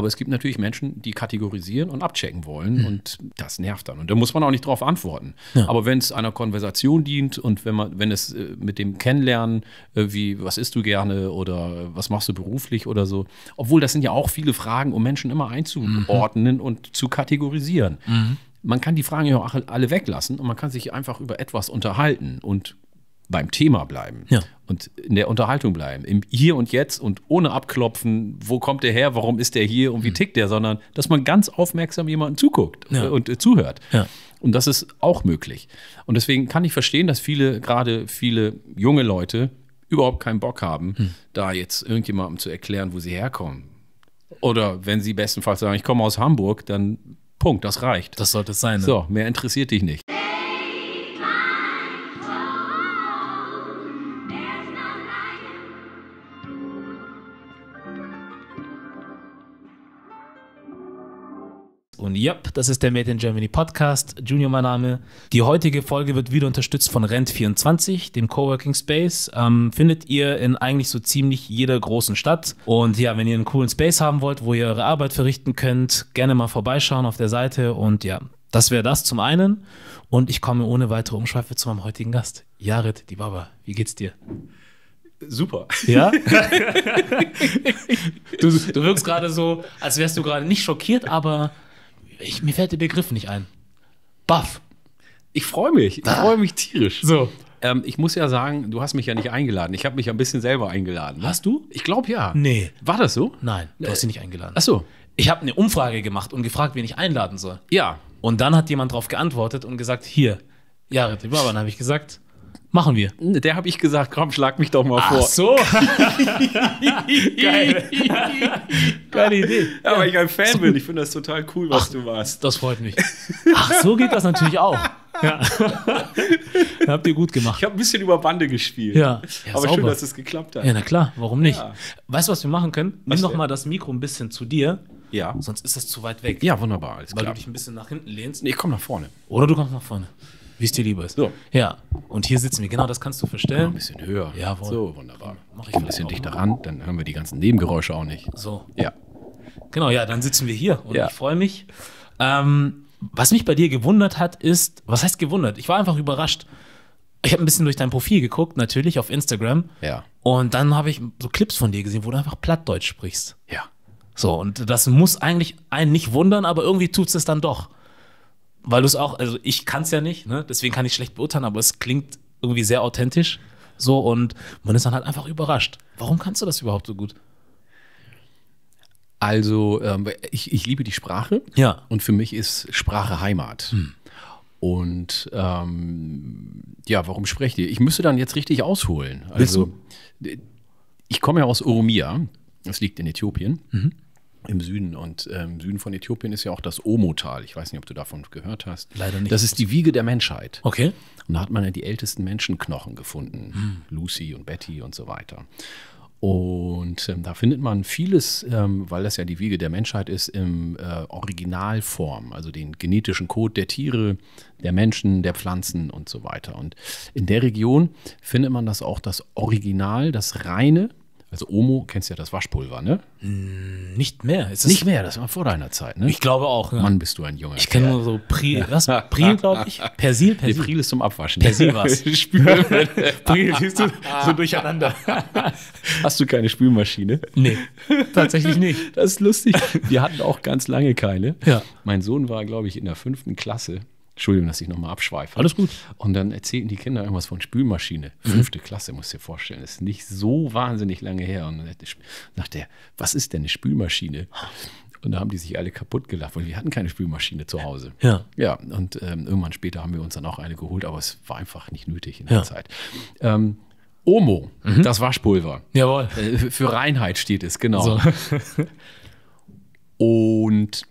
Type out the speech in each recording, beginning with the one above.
Aber es gibt natürlich Menschen, die kategorisieren und abchecken wollen mhm. und das nervt dann. Und da muss man auch nicht drauf antworten. Ja. Aber wenn es einer Konversation dient und wenn man, wenn es äh, mit dem Kennenlernen, äh, wie was isst du gerne oder was machst du beruflich oder so, obwohl das sind ja auch viele Fragen, um Menschen immer einzuordnen mhm. und zu kategorisieren. Mhm man kann die Fragen ja auch alle weglassen und man kann sich einfach über etwas unterhalten und beim Thema bleiben ja. und in der Unterhaltung bleiben, im Hier und Jetzt und ohne abklopfen, wo kommt der her, warum ist der hier und wie hm. tickt der, sondern dass man ganz aufmerksam jemanden zuguckt ja. Äh, und äh, zuhört. Ja. Und das ist auch möglich. Und deswegen kann ich verstehen, dass viele, gerade viele junge Leute, überhaupt keinen Bock haben, hm. da jetzt irgendjemandem zu erklären, wo sie herkommen. Oder wenn sie bestenfalls sagen, ich komme aus Hamburg, dann Punkt, das reicht. Das sollte es sein. Ne? So, mehr interessiert dich nicht. und yep, das ist der Made in Germany Podcast. Junior, mein Name. Die heutige Folge wird wieder unterstützt von Rent24, dem Coworking Space. Ähm, findet ihr in eigentlich so ziemlich jeder großen Stadt. Und ja, wenn ihr einen coolen Space haben wollt, wo ihr eure Arbeit verrichten könnt, gerne mal vorbeischauen auf der Seite. Und ja, das wäre das zum einen. Und ich komme ohne weitere Umschweife zu meinem heutigen Gast, Jared die Baba, Wie geht's dir? Super. Ja? du, du wirkst gerade so, als wärst du gerade nicht schockiert, aber ich, mir fällt der Begriff nicht ein. Buff. Ich freue mich. Ich ah. freue mich tierisch. So. Ähm, ich muss ja sagen, du hast mich ja nicht eingeladen. Ich habe mich ja ein bisschen selber eingeladen. Ne? Hast du? Ich glaube ja. Nee. War das so? Nein, du hast sie nicht eingeladen. Ach so. Ich habe eine Umfrage gemacht und gefragt, wen ich einladen soll. Ja. Und dann hat jemand darauf geantwortet und gesagt, hier, Ja, aber dann habe ich gesagt, Machen wir. Der habe ich gesagt, komm, schlag mich doch mal Ach vor. Ach so. Geil. Geile Idee. Ja, weil ich ein Fan so. bin. Ich finde das total cool, was Ach, du warst. Das freut mich. Ach, so geht das natürlich auch. Ja. habt ihr gut gemacht. Ich habe ein bisschen über Bande gespielt. Ja. ja Aber sauber. schön, dass es geklappt hat. Ja, na klar, warum nicht? Ja. Weißt du, was wir machen können? Nimm was doch mal das Mikro ein bisschen zu dir. Ja. Sonst ist das zu weit weg. Ja, wunderbar. Alles weil klar. du dich ein bisschen nach hinten lehnst. Nee, ich komme nach vorne. Oder du kommst nach vorne. Wie es dir lieber ist. So. Ja. Und hier sitzen wir, genau, das kannst du verstellen. Ein bisschen höher. Jawohl. So, wunderbar. Mach ich ein bisschen dichter ran, dann hören wir die ganzen Nebengeräusche auch nicht. So. Ja. Genau, ja, dann sitzen wir hier und ja. ich freue mich. Ähm, was mich bei dir gewundert hat, ist, was heißt gewundert? Ich war einfach überrascht. Ich habe ein bisschen durch dein Profil geguckt, natürlich auf Instagram. Ja. Und dann habe ich so Clips von dir gesehen, wo du einfach Plattdeutsch sprichst. Ja. So, und das muss eigentlich einen nicht wundern, aber irgendwie tut es dann doch weil du es auch, also ich kann es ja nicht, ne? deswegen kann ich schlecht beurteilen, aber es klingt irgendwie sehr authentisch. So und man ist dann halt einfach überrascht. Warum kannst du das überhaupt so gut? Also, ähm, ich, ich liebe die Sprache. Ja. Und für mich ist Sprache Heimat. Hm. Und ähm, ja, warum sprecht ihr? Ich müsste dann jetzt richtig ausholen. Also, ich komme ja aus Oromia, das liegt in Äthiopien. Mhm im Süden. Und äh, im Süden von Äthiopien ist ja auch das Omo-Tal. Ich weiß nicht, ob du davon gehört hast. Leider nicht. Das ist die Wiege der Menschheit. Okay. Und da hat man ja die ältesten Menschenknochen gefunden. Hm. Lucy und Betty und so weiter. Und ähm, da findet man vieles, ähm, weil das ja die Wiege der Menschheit ist, im äh, Originalform, also den genetischen Code der Tiere, der Menschen, der Pflanzen und so weiter. Und in der Region findet man das auch das Original, das reine also Omo, kennst ja das Waschpulver, ne? Hm, nicht mehr. Ist Nicht mehr, das war vor deiner Zeit, ne? Ich glaube auch. Ja. Mann, bist du ein junger Ich kenne nur so Pril, was? Pril, glaube ich. Persil, Persil. Nee, Pril ist zum Abwaschen. Persil was? Spülen. Pril, siehst du, so durcheinander. Hast du keine Spülmaschine? Nee, tatsächlich nicht. Das ist lustig. Wir hatten auch ganz lange keine. Ja. Mein Sohn war, glaube ich, in der fünften Klasse. Entschuldigung, dass ich nochmal abschweife. Alles gut. Und dann erzählten die Kinder irgendwas von Spülmaschine. Fünfte mhm. Klasse, muss ich dir vorstellen. Das ist nicht so wahnsinnig lange her. Und dann dachte der, was ist denn eine Spülmaschine? Und da haben die sich alle kaputt gelacht, weil wir hatten keine Spülmaschine zu Hause. Ja. Ja, und ähm, irgendwann später haben wir uns dann auch eine geholt, aber es war einfach nicht nötig in der Zeit. Ähm, Omo, mhm. das Waschpulver. Jawohl. Äh, für Reinheit steht es, genau. So. und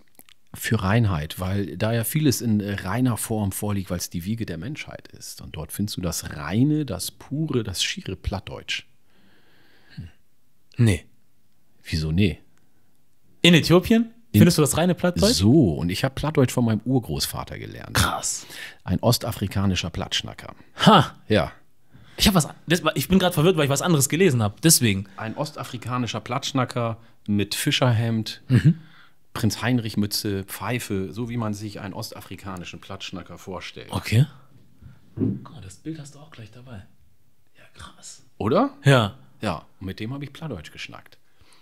für Reinheit, weil da ja vieles in äh, reiner Form vorliegt, weil es die Wiege der Menschheit ist. Und dort findest du das Reine, das Pure, das schiere Plattdeutsch. Nee. Wieso nee? In Äthiopien? Findest du das reine Plattdeutsch? So, und ich habe Plattdeutsch von meinem Urgroßvater gelernt. Krass. Ein ostafrikanischer Plattschnacker. Ha! Ja. Ich, hab was, das, ich bin gerade verwirrt, weil ich was anderes gelesen habe. Deswegen. Ein ostafrikanischer Plattschnacker mit Fischerhemd. Mhm Prinz Heinrich Mütze, Pfeife, so wie man sich einen ostafrikanischen Platschnacker vorstellt. Okay. Guck mal, das Bild hast du auch gleich dabei. Ja, krass. Oder? Ja. Ja, und mit dem habe ich Plattdeutsch geschnackt.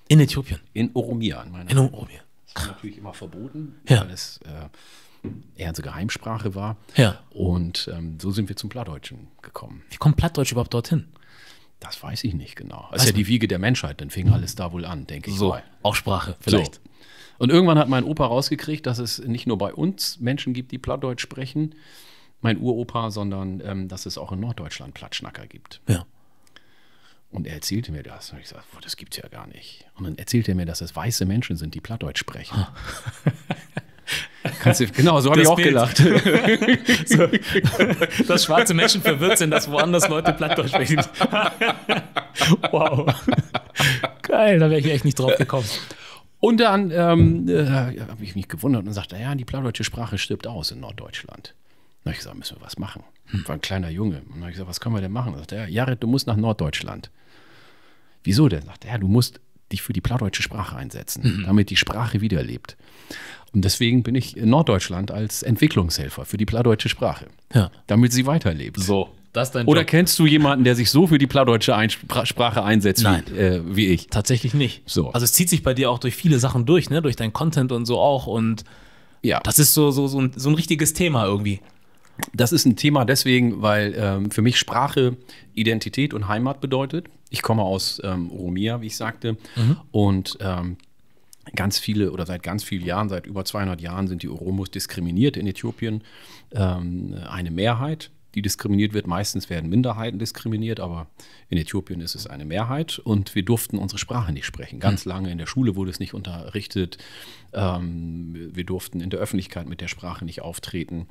In Äthiopien? In Oromia. In, meiner in Oromia. Das war natürlich immer verboten, ja. weil es äh, eher so Geheimsprache war. Ja. Und ähm, so sind wir zum Plattdeutschen gekommen. Wie kommt Plattdeutsch überhaupt dorthin? Das weiß ich nicht genau. Das ist ja die Wiege der Menschheit, dann fing mhm. alles da wohl an, denke ich. So, mal. auch Sprache vielleicht. So. Und irgendwann hat mein Opa rausgekriegt, dass es nicht nur bei uns Menschen gibt, die Plattdeutsch sprechen, mein Uropa, sondern ähm, dass es auch in Norddeutschland Plattschnacker gibt. Ja. Und er erzählte mir das. Und ich sagte, das gibt es ja gar nicht. Und dann erzählte er mir, dass es weiße Menschen sind, die Plattdeutsch sprechen. Ah. Du, genau, so habe ich auch Bild. gelacht. so, dass schwarze Menschen verwirrt sind, dass woanders Leute Plattdeutsch sprechen. wow. Geil, da wäre ich echt nicht drauf gekommen. Und dann ähm, äh, habe ich mich gewundert und sagte, ja, die plaudeutsche Sprache stirbt aus in Norddeutschland. Da habe ich gesagt, müssen wir was machen. Hm. War ein kleiner Junge. Und dann habe ich gesagt, was können wir denn machen? Da sagte er, Jared, du musst nach Norddeutschland. Wieso denn? Sagte er, du musst dich für die plaudeutsche Sprache einsetzen, mhm. damit die Sprache wiederlebt. Und deswegen bin ich in Norddeutschland als Entwicklungshelfer für die plaudeutsche Sprache, ja. damit sie weiterlebt. So. Das dein Oder Job. kennst du jemanden, der sich so für die plattdeutsche Sprache einsetzt Nein. Wie, äh, wie ich? Tatsächlich nicht. So. Also es zieht sich bei dir auch durch viele Sachen durch, ne? Durch deinen Content und so auch. Und ja. das ist so, so, so, ein, so ein richtiges Thema irgendwie. Das ist ein Thema deswegen, weil ähm, für mich Sprache Identität und Heimat bedeutet. Ich komme aus ähm, Oromia, wie ich sagte, mhm. und ähm, ganz viele oder seit ganz vielen Jahren, seit über 200 Jahren sind die Oromos diskriminiert in Äthiopien, ähm, eine Mehrheit die diskriminiert wird. Meistens werden Minderheiten diskriminiert, aber in Äthiopien ist es eine Mehrheit. Und wir durften unsere Sprache nicht sprechen. Ganz mhm. lange in der Schule wurde es nicht unterrichtet. Ähm, wir durften in der Öffentlichkeit mit der Sprache nicht auftreten.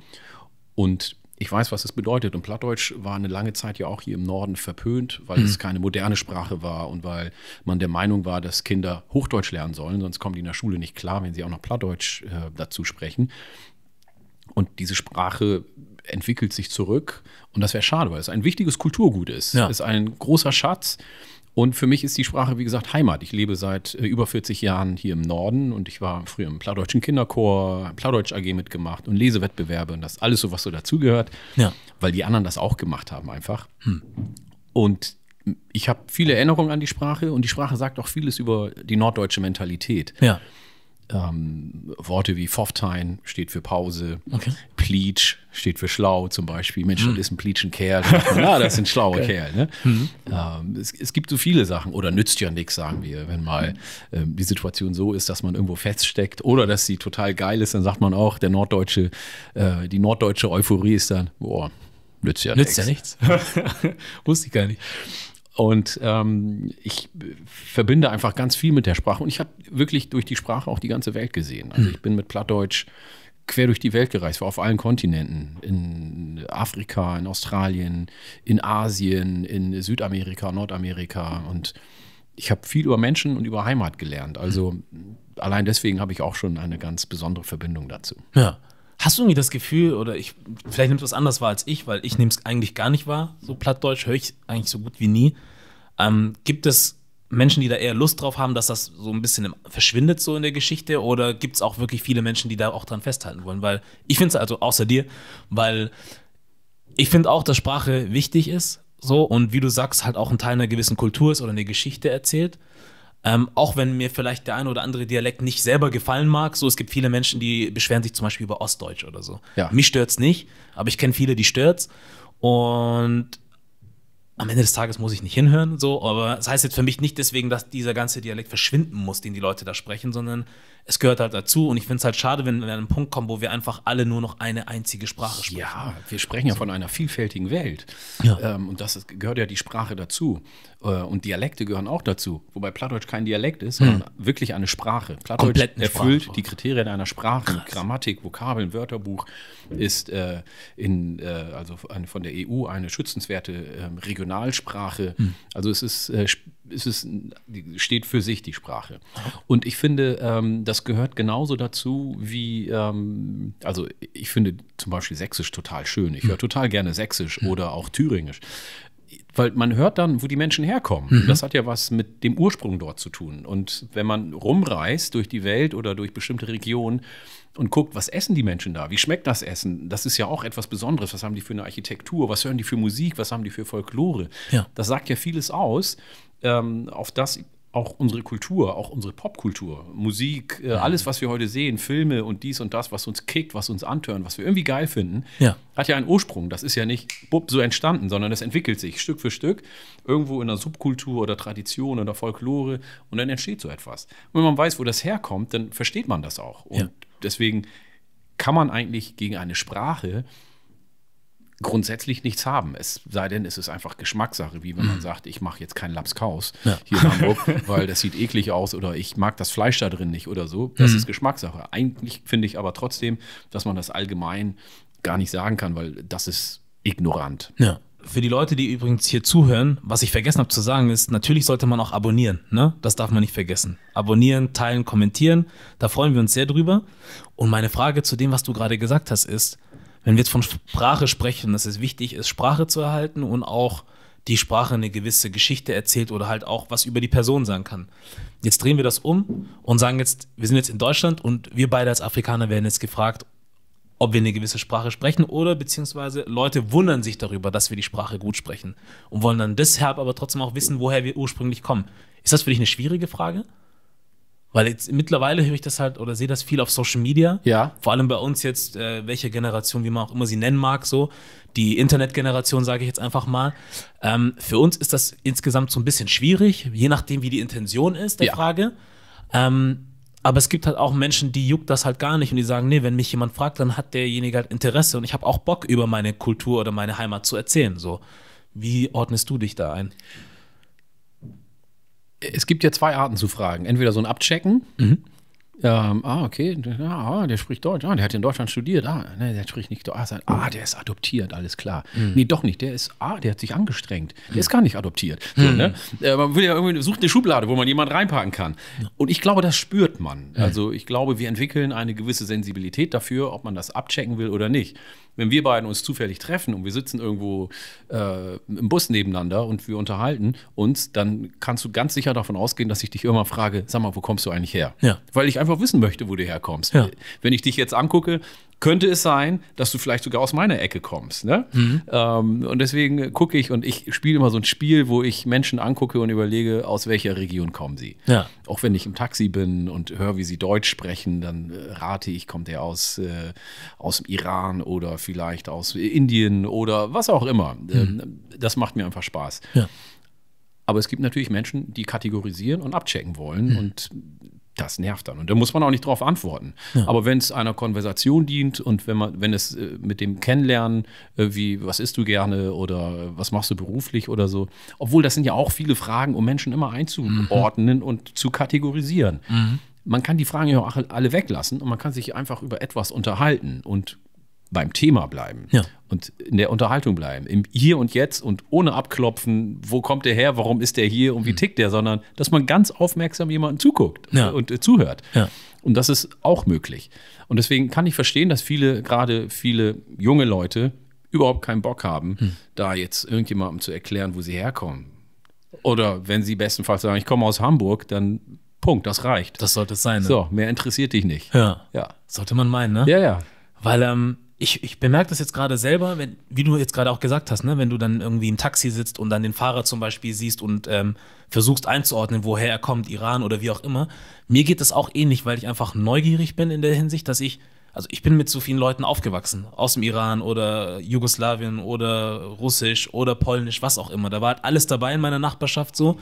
Und ich weiß, was das bedeutet. Und Plattdeutsch war eine lange Zeit ja auch hier im Norden verpönt, weil mhm. es keine moderne Sprache war und weil man der Meinung war, dass Kinder Hochdeutsch lernen sollen, sonst kommen die in der Schule nicht klar, wenn sie auch noch Plattdeutsch äh, dazu sprechen. Und diese Sprache entwickelt sich zurück. Und das wäre schade, weil es ein wichtiges Kulturgut ist. Ja. Es ist ein großer Schatz. Und für mich ist die Sprache, wie gesagt, Heimat. Ich lebe seit äh, über 40 Jahren hier im Norden und ich war früher im Plaudeutschen Kinderchor, Plaudeutsch AG mitgemacht und Lesewettbewerbe und das alles so, was so dazugehört, ja. weil die anderen das auch gemacht haben einfach. Hm. Und ich habe viele Erinnerungen an die Sprache und die Sprache sagt auch vieles über die norddeutsche Mentalität. Ja ähm, Worte wie Foftein steht für Pause, okay. Pleatsch steht für schlau zum Beispiel. Mensch, mhm. das ist ein Pleatschen Kerl. Na, das sind schlaue okay. Kerl. Ne? Mhm. Ähm, es, es, gibt so viele Sachen. Oder nützt ja nichts, sagen wir. Wenn mal ähm, die Situation so ist, dass man irgendwo feststeckt oder dass sie total geil ist, dann sagt man auch, der norddeutsche, äh, die norddeutsche Euphorie ist dann, boah, nützt ja nichts. Nützt ja nichts. Wusste ich gar nicht. Und ähm, ich verbinde einfach ganz viel mit der Sprache. Und ich habe wirklich durch die Sprache auch die ganze Welt gesehen. Also hm. ich bin mit Plattdeutsch quer durch die Welt gereist, war auf allen Kontinenten. In Afrika, in Australien, in Asien, in Südamerika, Nordamerika. Und ich habe viel über Menschen und über Heimat gelernt. Also allein deswegen habe ich auch schon eine ganz besondere Verbindung dazu. Ja. Hast du irgendwie das Gefühl, oder ich, vielleicht nimmst du es anders wahr als ich, weil ich nehme es eigentlich gar nicht wahr, so plattdeutsch höre ich eigentlich so gut wie nie. Ähm, gibt es Menschen, die da eher Lust drauf haben, dass das so ein bisschen verschwindet so in der Geschichte? Oder gibt es auch wirklich viele Menschen, die da auch dran festhalten wollen? Weil ich finde es also außer dir, weil ich finde auch, dass Sprache wichtig ist, so und wie du sagst, halt auch ein Teil einer gewissen Kultur ist oder eine Geschichte erzählt. Ähm, auch wenn mir vielleicht der ein oder andere Dialekt nicht selber gefallen mag. So, es gibt viele Menschen, die beschweren sich zum Beispiel über Ostdeutsch oder so. Ja. Mich stört's nicht, aber ich kenne viele, die stört's. Und am Ende des Tages muss ich nicht hinhören, so, aber das heißt jetzt für mich nicht deswegen, dass dieser ganze Dialekt verschwinden muss, den die Leute da sprechen, sondern es gehört halt dazu und ich finde es halt schade, wenn wir an einen Punkt kommen, wo wir einfach alle nur noch eine einzige Sprache sprechen. Ja, wir sprechen ja so. von einer vielfältigen Welt ja. ähm, und das gehört ja die Sprache dazu äh, und Dialekte gehören auch dazu, wobei Plattdeutsch kein Dialekt ist, hm. sondern hm. wirklich eine Sprache. Plattdeutsch Komplett erfüllt Sprache. die Kriterien einer Sprache. Krass. Grammatik, Vokabeln, Wörterbuch ist äh, in, äh, also von der EU eine schützenswerte äh, Regionalsprache. Hm. Also es ist, äh, es ist, steht für sich die Sprache. Und ich finde, ähm, das gehört genauso dazu wie, ähm, also ich finde zum Beispiel Sächsisch total schön. Ich hm. höre total gerne Sächsisch hm. oder auch Thüringisch weil man hört dann, wo die Menschen herkommen. Mhm. Das hat ja was mit dem Ursprung dort zu tun. Und wenn man rumreist durch die Welt oder durch bestimmte Regionen und guckt, was essen die Menschen da? Wie schmeckt das Essen? Das ist ja auch etwas Besonderes. Was haben die für eine Architektur? Was hören die für Musik? Was haben die für Folklore? Ja. Das sagt ja vieles aus, ähm, auf das auch unsere Kultur, auch unsere Popkultur, Musik, äh, alles, was wir heute sehen, Filme und dies und das, was uns kickt, was uns antören, was wir irgendwie geil finden, ja. hat ja einen Ursprung. Das ist ja nicht bupp, so entstanden, sondern es entwickelt sich Stück für Stück irgendwo in einer Subkultur oder Tradition oder Folklore und dann entsteht so etwas. Und wenn man weiß, wo das herkommt, dann versteht man das auch. Und ja. deswegen kann man eigentlich gegen eine Sprache grundsätzlich nichts haben. Es sei denn, es ist einfach Geschmackssache, wie wenn man mhm. sagt, ich mache jetzt keinen Lapskaus ja. hier in Hamburg, weil das sieht eklig aus oder ich mag das Fleisch da drin nicht oder so. Das mhm. ist Geschmackssache. Eigentlich finde ich aber trotzdem, dass man das allgemein gar nicht sagen kann, weil das ist ignorant. Ja für die Leute, die übrigens hier zuhören, was ich vergessen habe zu sagen, ist, natürlich sollte man auch abonnieren. Ne? Das darf man nicht vergessen. Abonnieren, teilen, kommentieren. Da freuen wir uns sehr drüber. Und meine Frage zu dem, was du gerade gesagt hast, ist, wenn wir jetzt von Sprache sprechen, dass es wichtig ist, Sprache zu erhalten und auch die Sprache eine gewisse Geschichte erzählt oder halt auch was über die Person sagen kann. Jetzt drehen wir das um und sagen jetzt, wir sind jetzt in Deutschland und wir beide als Afrikaner werden jetzt gefragt, ob wir eine gewisse Sprache sprechen oder beziehungsweise Leute wundern sich darüber, dass wir die Sprache gut sprechen und wollen dann deshalb aber trotzdem auch wissen, woher wir ursprünglich kommen. Ist das für dich eine schwierige Frage? Weil jetzt mittlerweile höre ich das halt oder sehe das viel auf Social Media. Ja. Vor allem bei uns jetzt, äh, welche Generation, wie man auch immer sie nennen mag, so. Die Internetgeneration, sage ich jetzt einfach mal. Ähm, für uns ist das insgesamt so ein bisschen schwierig, je nachdem, wie die Intention ist der ja. Frage. Ähm, aber es gibt halt auch Menschen, die juckt das halt gar nicht und die sagen, nee, wenn mich jemand fragt, dann hat derjenige halt Interesse und ich habe auch Bock über meine Kultur oder meine Heimat zu erzählen. So, wie ordnest du dich da ein? es gibt ja zwei Arten zu fragen. Entweder so ein Abchecken. Mhm. Ähm, ah, okay, ja, ah, der spricht Deutsch. Ah, der hat in Deutschland studiert. Ah, ne, der spricht nicht Deutsch. Ah, ah, der ist adoptiert, alles klar. Mhm. Nee, doch nicht. Der ist, ah, der hat sich angestrengt. Der mhm. ist gar nicht adoptiert. So, mhm. ne? Äh, man will ja irgendwie, sucht eine Schublade, wo man jemanden reinpacken kann. Ja. Und ich glaube, das spürt man. Also ich glaube, wir entwickeln eine gewisse Sensibilität dafür, ob man das abchecken will oder nicht wenn wir beiden uns zufällig treffen und wir sitzen irgendwo äh, im Bus nebeneinander und wir unterhalten uns, dann kannst du ganz sicher davon ausgehen, dass ich dich immer frage, sag mal, wo kommst du eigentlich her? Ja. Weil ich einfach wissen möchte, wo du herkommst. Ja. Wenn ich dich jetzt angucke, könnte es sein, dass du vielleicht sogar aus meiner Ecke kommst. Ne? Mhm. Ähm, und deswegen gucke ich und ich spiele immer so ein Spiel, wo ich Menschen angucke und überlege, aus welcher Region kommen sie. Ja. Auch wenn ich im Taxi bin und höre, wie sie Deutsch sprechen, dann äh, rate ich, kommt der aus, äh, aus dem Iran oder vielleicht aus Indien oder was auch immer. Mhm. Ähm, das macht mir einfach Spaß. Ja. Aber es gibt natürlich Menschen, die kategorisieren und abchecken wollen. Mhm. Und das nervt dann. Und da muss man auch nicht drauf antworten. Ja. Aber wenn es einer Konversation dient und wenn man, wenn es äh, mit dem Kennenlernen, äh, wie was isst du gerne oder was machst du beruflich oder so, obwohl das sind ja auch viele Fragen, um Menschen immer einzuordnen mhm. und zu kategorisieren. Mhm. Man kann die Fragen ja auch alle weglassen und man kann sich einfach über etwas unterhalten und beim Thema bleiben ja. und in der Unterhaltung bleiben, im Hier und Jetzt und ohne abklopfen, wo kommt der her, warum ist der hier und wie mhm. tickt der, sondern dass man ganz aufmerksam jemanden zuguckt ja. und äh, zuhört. Ja. Und das ist auch möglich. Und deswegen kann ich verstehen, dass viele, gerade viele junge Leute, überhaupt keinen Bock haben, hm. da jetzt irgendjemandem zu erklären, wo sie herkommen. Oder wenn sie bestenfalls sagen, ich komme aus Hamburg, dann Punkt, das reicht. Das sollte es sein. Ne? So, mehr interessiert dich nicht. Ja. ja. Sollte man meinen, ne? Ja, ja. Weil, ähm, ich, ich bemerke das jetzt gerade selber, wenn, wie du jetzt gerade auch gesagt hast, ne? wenn du dann irgendwie im Taxi sitzt und dann den Fahrer zum Beispiel siehst und ähm, versuchst einzuordnen, woher er kommt, Iran oder wie auch immer. Mir geht das auch ähnlich, weil ich einfach neugierig bin in der Hinsicht, dass ich, also ich bin mit so vielen Leuten aufgewachsen, aus dem Iran oder Jugoslawien oder Russisch oder Polnisch, was auch immer. Da war halt alles dabei in meiner Nachbarschaft so.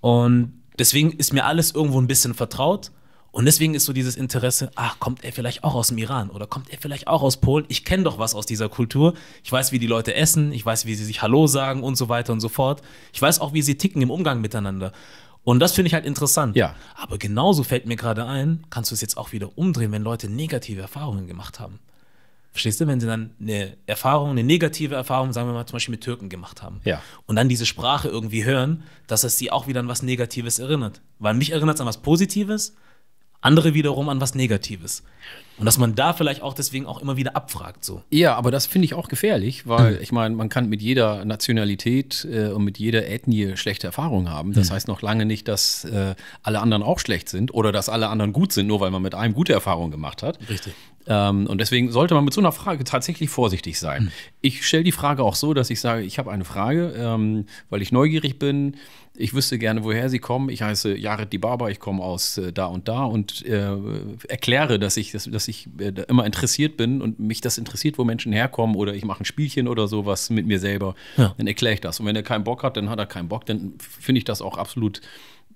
Und deswegen ist mir alles irgendwo ein bisschen vertraut. Und deswegen ist so dieses Interesse, ach, kommt er vielleicht auch aus dem Iran oder kommt er vielleicht auch aus Polen? Ich kenne doch was aus dieser Kultur. Ich weiß, wie die Leute essen, ich weiß, wie sie sich Hallo sagen und so weiter und so fort. Ich weiß auch, wie sie ticken im Umgang miteinander. Und das finde ich halt interessant. Ja. Aber genauso fällt mir gerade ein, kannst du es jetzt auch wieder umdrehen, wenn Leute negative Erfahrungen gemacht haben. Verstehst du, wenn sie dann eine Erfahrung, eine negative Erfahrung, sagen wir mal zum Beispiel mit Türken gemacht haben. Ja. Und dann diese Sprache irgendwie hören, dass es sie auch wieder an was Negatives erinnert. Weil mich erinnert es an was Positives, andere wiederum an was Negatives. Und dass man da vielleicht auch deswegen auch immer wieder abfragt. So. Ja, aber das finde ich auch gefährlich, weil mhm. ich meine, man kann mit jeder Nationalität äh, und mit jeder Ethnie schlechte Erfahrungen haben. Das mhm. heißt noch lange nicht, dass äh, alle anderen auch schlecht sind oder dass alle anderen gut sind, nur weil man mit einem gute Erfahrungen gemacht hat. Richtig. Ähm, und deswegen sollte man mit so einer Frage tatsächlich vorsichtig sein. Mhm. Ich stelle die Frage auch so, dass ich sage, ich habe eine Frage, ähm, weil ich neugierig bin ich wüsste gerne, woher Sie kommen. Ich heiße Jared Barber, ich komme aus äh, da und da und äh, erkläre, dass ich, dass, dass ich äh, immer interessiert bin und mich das interessiert, wo Menschen herkommen oder ich mache ein Spielchen oder sowas mit mir selber. Ja. Dann erkläre ich das. Und wenn er keinen Bock hat, dann hat er keinen Bock. Dann finde ich das auch absolut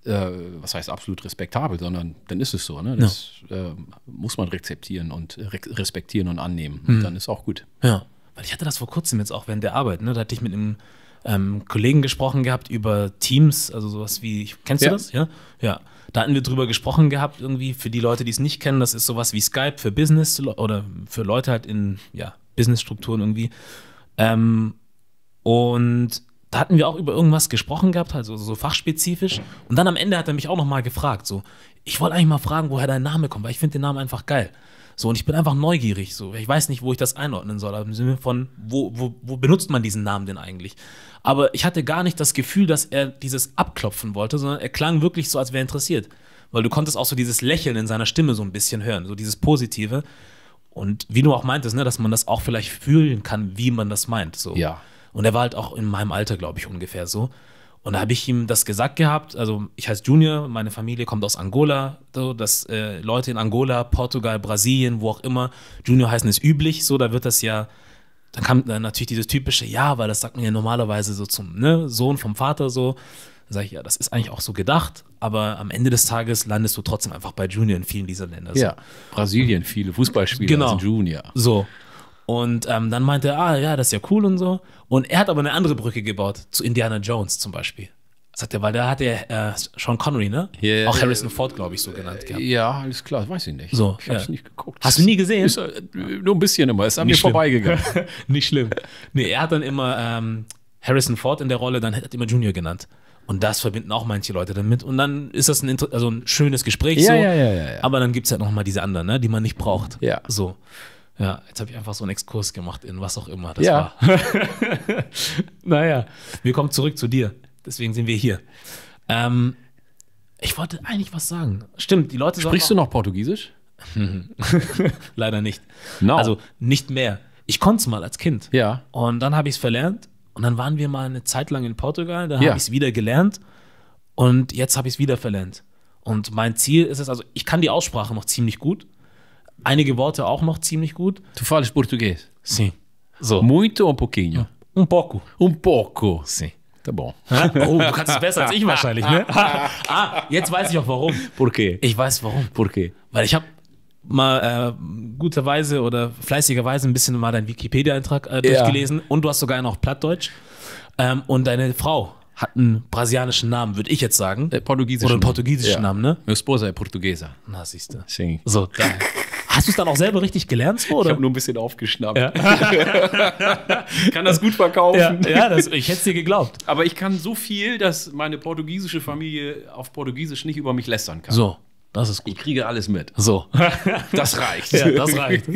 äh, was heißt absolut respektabel, sondern dann ist es so. Ne? Das ja. äh, muss man rezeptieren und äh, respektieren und annehmen. Mhm. Und dann ist auch gut. Ja, weil ich hatte das vor kurzem jetzt auch während der Arbeit. Ne? Da hatte ich mit einem ähm, Kollegen gesprochen gehabt über Teams, also sowas wie, kennst ja. du das? Ja. Ja. Da hatten wir drüber gesprochen gehabt, irgendwie für die Leute, die es nicht kennen, das ist sowas wie Skype für Business oder für Leute halt in ja, business irgendwie. Ähm, und da hatten wir auch über irgendwas gesprochen gehabt, also so fachspezifisch. Und dann am Ende hat er mich auch nochmal gefragt, so, ich wollte eigentlich mal fragen, woher dein Name kommt, weil ich finde den Namen einfach geil. So, und ich bin einfach neugierig, so. Ich weiß nicht, wo ich das einordnen soll, aber im Sinne von, wo, wo, wo benutzt man diesen Namen denn eigentlich? Aber ich hatte gar nicht das Gefühl, dass er dieses abklopfen wollte, sondern er klang wirklich so, als wäre interessiert. Weil du konntest auch so dieses Lächeln in seiner Stimme so ein bisschen hören, so dieses Positive. Und wie du auch meintest, ne, dass man das auch vielleicht fühlen kann, wie man das meint. So. Ja. Und er war halt auch in meinem Alter, glaube ich, ungefähr so. Und da habe ich ihm das gesagt gehabt. Also, ich heiße Junior, meine Familie kommt aus Angola, so, dass äh, Leute in Angola, Portugal, Brasilien, wo auch immer, Junior heißen ist üblich, so, da wird das ja dann kam dann natürlich dieses typische, ja, weil das sagt man ja normalerweise so zum ne, Sohn vom Vater so. Dann sage ich, ja, das ist eigentlich auch so gedacht, aber am Ende des Tages landest du trotzdem einfach bei Junior in vielen dieser Länder. So. Ja, Brasilien, viele Fußballspieler genau. sind Junior. So. Und ähm, dann meinte er, ah ja, das ist ja cool und so. Und er hat aber eine andere Brücke gebaut, zu Indiana Jones zum Beispiel. Sagt er, weil da hat er äh, Sean Connery, ne? Yeah, auch Harrison äh, Ford, glaube ich, so genannt. Gehabt. Ja, alles klar, weiß ich nicht. So, ich habe es ja. nicht geguckt. Hast du nie gesehen? Ist, äh, nur ein bisschen immer, ist an nicht mir vorbeigegangen. nicht schlimm. Nee, er hat dann immer ähm, Harrison Ford in der Rolle, dann hat immer Junior genannt. Und das verbinden auch manche Leute damit. Und dann ist das ein, also ein schönes Gespräch. Ja, so. ja, ja, ja, ja, Aber dann gibt es halt nochmal diese anderen, ne? die man nicht braucht. Ja. So. Ja, jetzt habe ich einfach so einen Exkurs gemacht in was auch immer das ja. war. naja, wir kommen zurück zu dir. Deswegen sind wir hier. Ähm, ich wollte eigentlich was sagen. Stimmt, die Leute Sprichst du noch Portugiesisch? Leider nicht. No. Also nicht mehr. Ich konnte es mal als Kind. Ja. Und dann habe ich es verlernt. Und dann waren wir mal eine Zeit lang in Portugal. Dann ja. habe ich es wieder gelernt. Und jetzt habe ich es wieder verlernt. Und mein Ziel ist es, also ich kann die Aussprache noch ziemlich gut. Einige Worte auch noch ziemlich gut. Du falas português? Sim. So. Muito ou um pouquinho? Um pouco. Um pouco. Sim. Tá bom. Oh, du kannst es besser als ich wahrscheinlich, ne? ah, jetzt weiß ich auch warum. Porqué. Ich weiß warum. Porqué. Weil ich habe mal äh, guterweise oder fleißigerweise ein bisschen mal deinen Wikipedia-Eintrag äh, durchgelesen ja. und du hast sogar noch Plattdeutsch. Ähm, und deine Frau hat einen brasilianischen Namen, würde ich jetzt sagen. Äh, portugiesischen. Oder einen portugiesischen ja. Namen, ne? Meu esposa é portuguesa. Na, siehst du. Sim. So, danke. Hast du es dann auch selber richtig gelernt? So, oder? Ich habe nur ein bisschen aufgeschnappt. Ja. kann das gut verkaufen. Ja, ja das, ich hätte es dir geglaubt. Aber ich kann so viel, dass meine portugiesische Familie auf Portugiesisch nicht über mich lästern kann. So. Das ist gut. Ich kriege alles mit. So. Das reicht. ja, das reicht.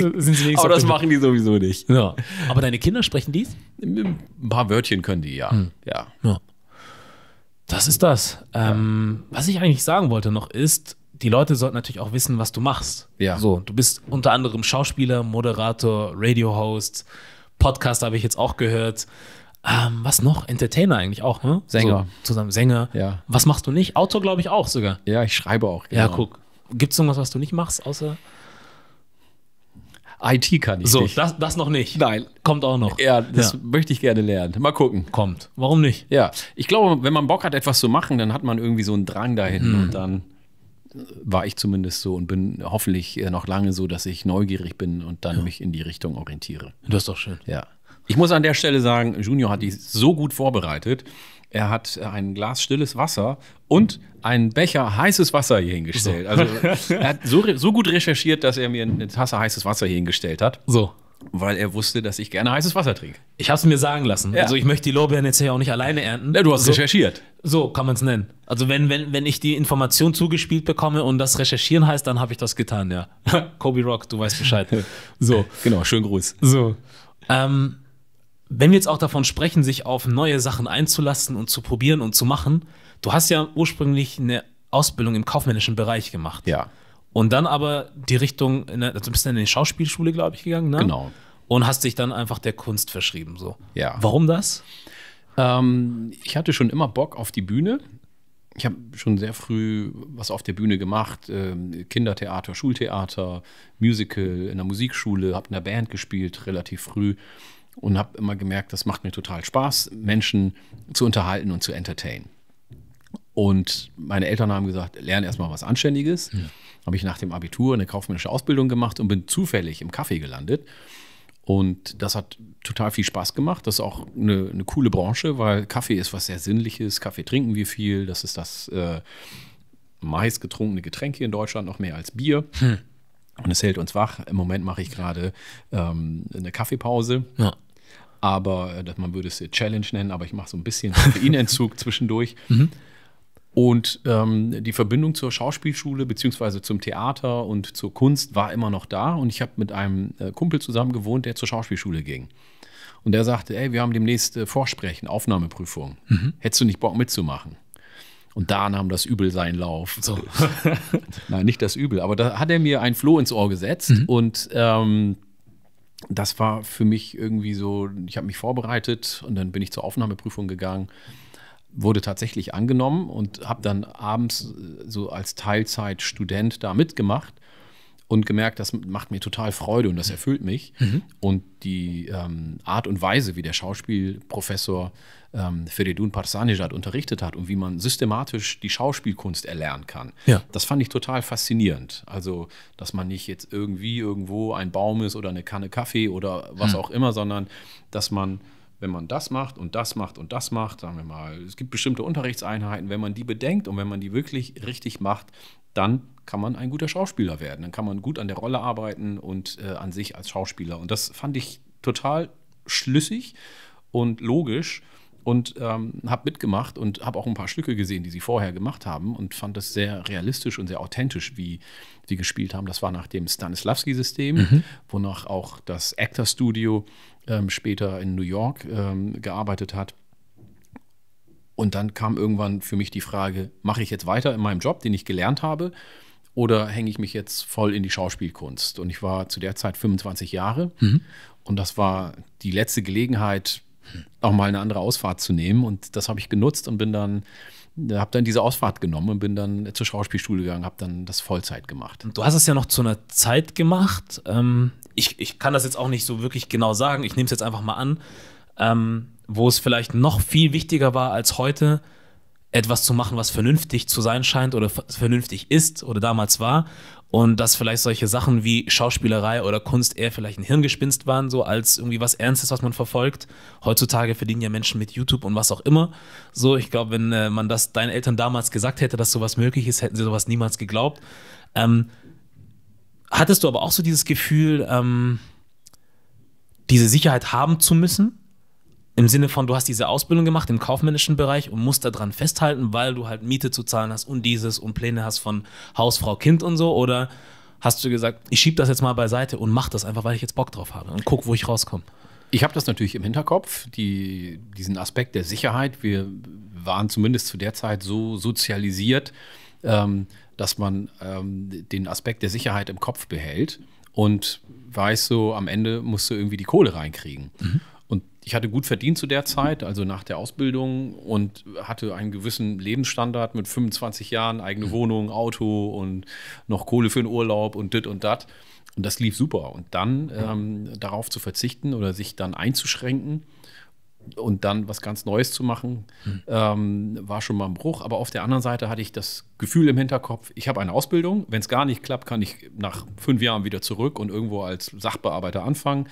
Aber das machen die sowieso nicht. Ja. Aber deine Kinder sprechen dies? Ein paar Wörtchen können die, ja. Hm. Ja. ja. Das ist das. Ähm, was ich eigentlich sagen wollte noch ist, die Leute sollten natürlich auch wissen, was du machst. Ja. So, du bist unter anderem Schauspieler, Moderator, Radio-Host, Podcast habe ich jetzt auch gehört. Ähm, was noch? Entertainer eigentlich auch, ne? Sänger. So, zusammen Sänger. Ja. Was machst du nicht? Autor glaube ich auch sogar. Ja, ich schreibe auch. Genau. Ja, guck. Gibt es irgendwas, was du nicht machst, außer IT kann ich so, nicht. So, das, das noch nicht. Nein. Kommt auch noch. Ja, das ja. möchte ich gerne lernen. Mal gucken. Kommt. Warum nicht? Ja. Ich glaube, wenn man Bock hat, etwas zu machen, dann hat man irgendwie so einen Drang dahin mhm. und dann war ich zumindest so und bin hoffentlich äh, noch lange so, dass ich neugierig bin und dann ja. mich in die Richtung orientiere. Das ist doch schön. Ja. Ich muss an der Stelle sagen, Junior hat die so gut vorbereitet. Er hat äh, ein Glas stilles Wasser und einen Becher heißes Wasser hier hingestellt. So. Also er hat so, so gut recherchiert, dass er mir eine Tasse heißes Wasser hier hingestellt hat. So weil er wusste, dass ich gerne heißes Wasser trinke. Ich habe es mir sagen lassen. Ja. Also ich möchte die Lorbeeren jetzt ja auch nicht alleine ernten. Ja, du hast so, recherchiert. So kann man es nennen. Also wenn, wenn, wenn ich die Information zugespielt bekomme und das recherchieren heißt, dann habe ich das getan, ja. Kobe Rock, du weißt Bescheid. so. Genau, schönen Gruß. So. Ähm, wenn wir jetzt auch davon sprechen, sich auf neue Sachen einzulassen und zu probieren und zu machen, du hast ja ursprünglich eine Ausbildung im kaufmännischen Bereich gemacht. Ja. Und dann aber die Richtung, in der, also bist du in die Schauspielschule, glaube ich, gegangen, ne? Genau. Und hast dich dann einfach der Kunst verschrieben, so. Ja. Warum das? Ähm, ich hatte schon immer Bock auf die Bühne. Ich habe schon sehr früh was auf der Bühne gemacht: ähm, Kindertheater, Schultheater, Musical, in der Musikschule, habe in der Band gespielt, relativ früh und habe immer gemerkt, das macht mir total Spaß, Menschen zu unterhalten und zu entertainen. Und meine Eltern haben gesagt, lern erstmal was Anständiges. Ja habe ich nach dem Abitur eine kaufmännische Ausbildung gemacht und bin zufällig im Kaffee gelandet. Und das hat total viel Spaß gemacht. Das ist auch eine, eine coole Branche, weil Kaffee ist was sehr Sinnliches. Kaffee trinken wir viel. Das ist das äh, meistgetrunkene Getränk hier in Deutschland, noch mehr als Bier. Hm. Und es hält uns wach. Im Moment mache ich gerade ähm, eine Kaffeepause. Ja. Aber äh, man würde es Challenge nennen, aber ich mache so ein bisschen Koffeinentzug zwischendurch. Mhm. Und ähm, die Verbindung zur Schauspielschule beziehungsweise zum Theater und zur Kunst war immer noch da. Und ich habe mit einem äh, Kumpel zusammen gewohnt, der zur Schauspielschule ging. Und der sagte, ey, wir haben demnächst äh, Vorsprechen, Aufnahmeprüfung. Mhm. Hättest du nicht Bock mitzumachen? Und da nahm das Übel seinen Lauf. So. Nein, nicht das Übel, aber da hat er mir ein Floh ins Ohr gesetzt mhm. und ähm, das war für mich irgendwie so, ich habe mich vorbereitet und dann bin ich zur Aufnahmeprüfung gegangen wurde tatsächlich angenommen und habe dann abends äh, so als Teilzeitstudent da mitgemacht und gemerkt, das macht mir total Freude und das erfüllt mich. Mhm. Und die ähm, Art und Weise, wie der Schauspielprofessor ähm, Feridun Parsanijad unterrichtet hat und wie man systematisch die Schauspielkunst erlernen kann, ja. das fand ich total faszinierend. Also, dass man nicht jetzt irgendwie irgendwo ein Baum ist oder eine Kanne Kaffee oder was mhm. auch immer, sondern dass man wenn man das macht und das macht und das macht, sagen wir mal, es gibt bestimmte Unterrichtseinheiten, wenn man die bedenkt und wenn man die wirklich richtig macht, dann kann man ein guter Schauspieler werden, dann kann man gut an der Rolle arbeiten und äh, an sich als Schauspieler. Und das fand ich total schlüssig und logisch und ähm, habe mitgemacht und habe auch ein paar Stücke gesehen, die sie vorher gemacht haben und fand das sehr realistisch und sehr authentisch, wie sie gespielt haben. Das war nach dem Stanislavski-System, mhm. wonach auch das Actor-Studio ähm, später in New York ähm, gearbeitet hat. Und dann kam irgendwann für mich die Frage, mache ich jetzt weiter in meinem Job, den ich gelernt habe, oder hänge ich mich jetzt voll in die Schauspielkunst? Und ich war zu der Zeit 25 Jahre mhm. und das war die letzte Gelegenheit, auch mal eine andere Ausfahrt zu nehmen. Und das habe ich genutzt und bin dann, äh, habe dann diese Ausfahrt genommen und bin dann zur Schauspielschule gegangen, habe dann das Vollzeit gemacht. Du hast es ja noch zu einer Zeit gemacht, ähm, ich, ich kann das jetzt auch nicht so wirklich genau sagen, ich nehme es jetzt einfach mal an, ähm, wo es vielleicht noch viel wichtiger war als heute, etwas zu machen, was vernünftig zu sein scheint oder vernünftig ist oder damals war. Und dass vielleicht solche Sachen wie Schauspielerei oder Kunst eher vielleicht ein Hirngespinst waren, so als irgendwie was Ernstes, was man verfolgt. Heutzutage verdienen ja Menschen mit YouTube und was auch immer. So, ich glaube, wenn äh, man das deinen Eltern damals gesagt hätte, dass sowas möglich ist, hätten sie sowas niemals geglaubt. Ähm, Hattest du aber auch so dieses Gefühl, ähm, diese Sicherheit haben zu müssen? Im Sinne von, du hast diese Ausbildung gemacht im kaufmännischen Bereich und musst daran festhalten, weil du halt Miete zu zahlen hast und dieses und Pläne hast von Hausfrau, Kind und so? Oder hast du gesagt, ich schiebe das jetzt mal beiseite und mache das einfach, weil ich jetzt Bock drauf habe und guck, wo ich rauskomme? Ich habe das natürlich im Hinterkopf, die, diesen Aspekt der Sicherheit. Wir waren zumindest zu der Zeit so sozialisiert, ähm, dass man ähm, den Aspekt der Sicherheit im Kopf behält und weiß so, am Ende musst du irgendwie die Kohle reinkriegen. Mhm. Und ich hatte gut verdient zu der Zeit, also nach der Ausbildung und hatte einen gewissen Lebensstandard mit 25 Jahren, eigene mhm. Wohnung, Auto und noch Kohle für den Urlaub und dit und dat. Und das lief super. Und dann ähm, darauf zu verzichten oder sich dann einzuschränken, und dann was ganz Neues zu machen, mhm. ähm, war schon mal ein Bruch. Aber auf der anderen Seite hatte ich das Gefühl im Hinterkopf, ich habe eine Ausbildung. Wenn es gar nicht klappt, kann ich nach fünf Jahren wieder zurück und irgendwo als Sachbearbeiter anfangen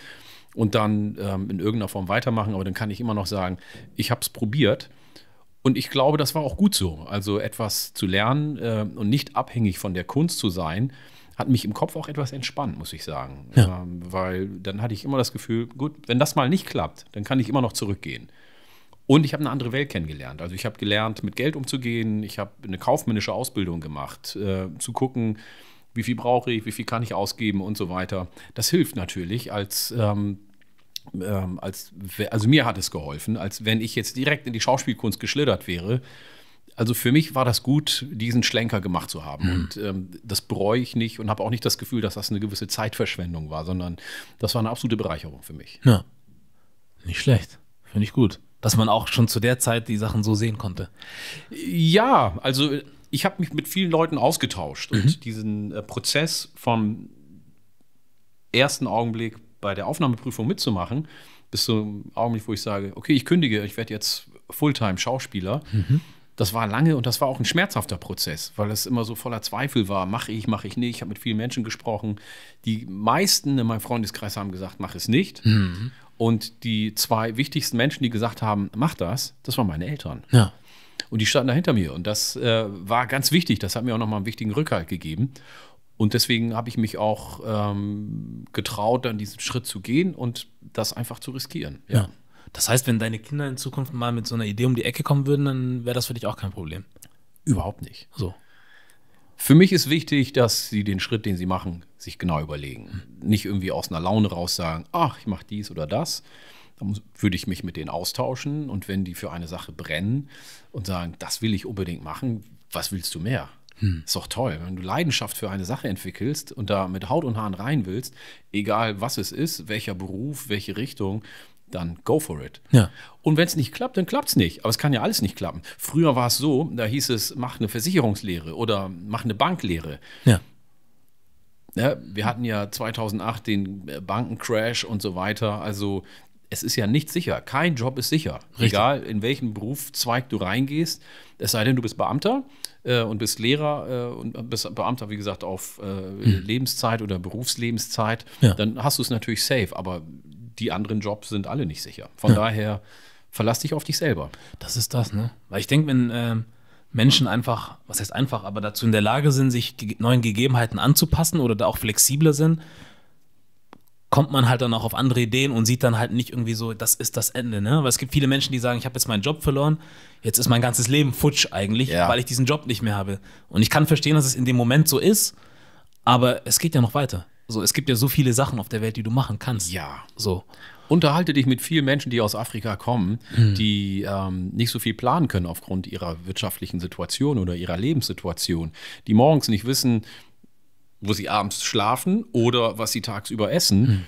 und dann ähm, in irgendeiner Form weitermachen. Aber dann kann ich immer noch sagen, ich habe es probiert. Und ich glaube, das war auch gut so. Also etwas zu lernen äh, und nicht abhängig von der Kunst zu sein, hat mich im Kopf auch etwas entspannt, muss ich sagen. Ja. Ähm, weil dann hatte ich immer das Gefühl, gut, wenn das mal nicht klappt, dann kann ich immer noch zurückgehen. Und ich habe eine andere Welt kennengelernt. Also ich habe gelernt, mit Geld umzugehen. Ich habe eine kaufmännische Ausbildung gemacht, äh, zu gucken, wie viel brauche ich, wie viel kann ich ausgeben und so weiter. Das hilft natürlich als ähm, ähm, als, also mir hat es geholfen, als wenn ich jetzt direkt in die Schauspielkunst geschlittert wäre, also für mich war das gut, diesen Schlenker gemacht zu haben. Mhm. Und ähm, das bereue ich nicht und habe auch nicht das Gefühl, dass das eine gewisse Zeitverschwendung war, sondern das war eine absolute Bereicherung für mich. Ja. Nicht schlecht. Finde ich gut. Dass man auch schon zu der Zeit die Sachen so sehen konnte. Ja, also äh, ich habe mich mit vielen Leuten ausgetauscht mhm. und diesen äh, Prozess vom ersten Augenblick bei der Aufnahmeprüfung mitzumachen, bis zum Augenblick, wo ich sage, okay, ich kündige, ich werde jetzt Fulltime-Schauspieler. Mhm das war lange und das war auch ein schmerzhafter Prozess, weil es immer so voller Zweifel war. Mache ich, mache ich nicht. Ich habe mit vielen Menschen gesprochen. Die meisten in meinem Freundeskreis haben gesagt, mach es nicht. Mhm. Und die zwei wichtigsten Menschen, die gesagt haben, mach das, das waren meine Eltern. Ja. Und die standen da hinter mir. Und das äh, war ganz wichtig. Das hat mir auch nochmal einen wichtigen Rückhalt gegeben. Und deswegen habe ich mich auch ähm, getraut, dann diesen Schritt zu gehen und das einfach zu riskieren. ja. ja. Das heißt, wenn deine Kinder in Zukunft mal mit so einer Idee um die Ecke kommen würden, dann wäre das für dich auch kein Problem. Überhaupt nicht. So. Für mich ist wichtig, dass sie den Schritt, den sie machen, sich genau überlegen. Mhm. Nicht irgendwie aus einer Laune raus sagen, ach, ich mache dies oder das. Dann würde ich mich mit denen austauschen und wenn die für eine Sache brennen und sagen, das will ich unbedingt machen, was willst du mehr? Hm. Ist doch toll, wenn du Leidenschaft für eine Sache entwickelst und da mit Haut und Haaren rein willst, egal was es ist, welcher Beruf, welche Richtung, dann go for it. Ja. Und wenn es nicht klappt, dann klappt es nicht. Aber es kann ja alles nicht klappen. Früher war es so, da hieß es, mach eine Versicherungslehre oder mach eine Banklehre. Ja. ja wir hatten ja 2008 den äh, Bankencrash und so weiter. Also es ist ja nicht sicher. Kein Job ist sicher. Richtig. Egal, in welchen Berufszweig du reingehst. Es sei denn, du bist Beamter äh, und bist Lehrer äh, und bist Beamter, wie gesagt, auf äh, hm. Lebenszeit oder Berufslebenszeit. Ja. Dann hast du es natürlich safe. Aber die anderen Jobs sind alle nicht sicher. Von ja. daher verlass dich auf dich selber. Das ist das, ne? Weil ich denke, wenn äh, Menschen einfach, was heißt einfach, aber dazu in der Lage sind, sich ge neuen Gegebenheiten anzupassen oder da auch flexibler sind, kommt man halt dann auch auf andere Ideen und sieht dann halt nicht irgendwie so, das ist das Ende, ne? Weil es gibt viele Menschen, die sagen, ich habe jetzt meinen Job verloren, jetzt ist mein ganzes Leben futsch eigentlich, ja. weil ich diesen Job nicht mehr habe. Und ich kann verstehen, dass es in dem Moment so ist, aber es geht ja noch weiter. So, es gibt ja so viele Sachen auf der Welt, die du machen kannst. Ja. So. Unterhalte dich mit vielen Menschen, die aus Afrika kommen, hm. die ähm, nicht so viel planen können aufgrund ihrer wirtschaftlichen Situation oder ihrer Lebenssituation, die morgens nicht wissen, wo sie abends schlafen oder was sie tagsüber essen. Hm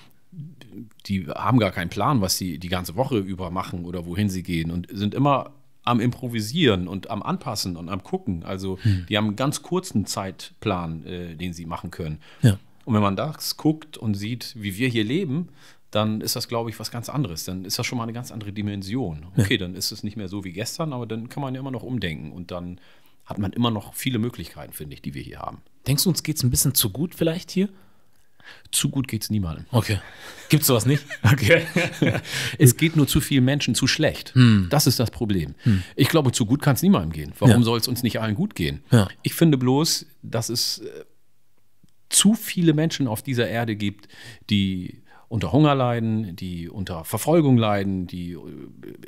die haben gar keinen Plan, was sie die ganze Woche über machen oder wohin sie gehen und sind immer am Improvisieren und am Anpassen und am Gucken. Also hm. die haben einen ganz kurzen Zeitplan, äh, den sie machen können. Ja. Und wenn man das guckt und sieht, wie wir hier leben, dann ist das, glaube ich, was ganz anderes. Dann ist das schon mal eine ganz andere Dimension. Okay, ja. dann ist es nicht mehr so wie gestern, aber dann kann man ja immer noch umdenken und dann hat man immer noch viele Möglichkeiten, finde ich, die wir hier haben. Denkst du, uns geht es ein bisschen zu gut vielleicht hier? Zu gut geht es niemandem. Okay. Gibt es sowas nicht? Okay. es geht nur zu vielen Menschen zu schlecht. Hm. Das ist das Problem. Hm. Ich glaube, zu gut kann es niemandem gehen. Warum ja. soll es uns nicht allen gut gehen? Ja. Ich finde bloß, dass es äh, zu viele Menschen auf dieser Erde gibt, die unter Hunger leiden, die unter Verfolgung leiden, die, äh,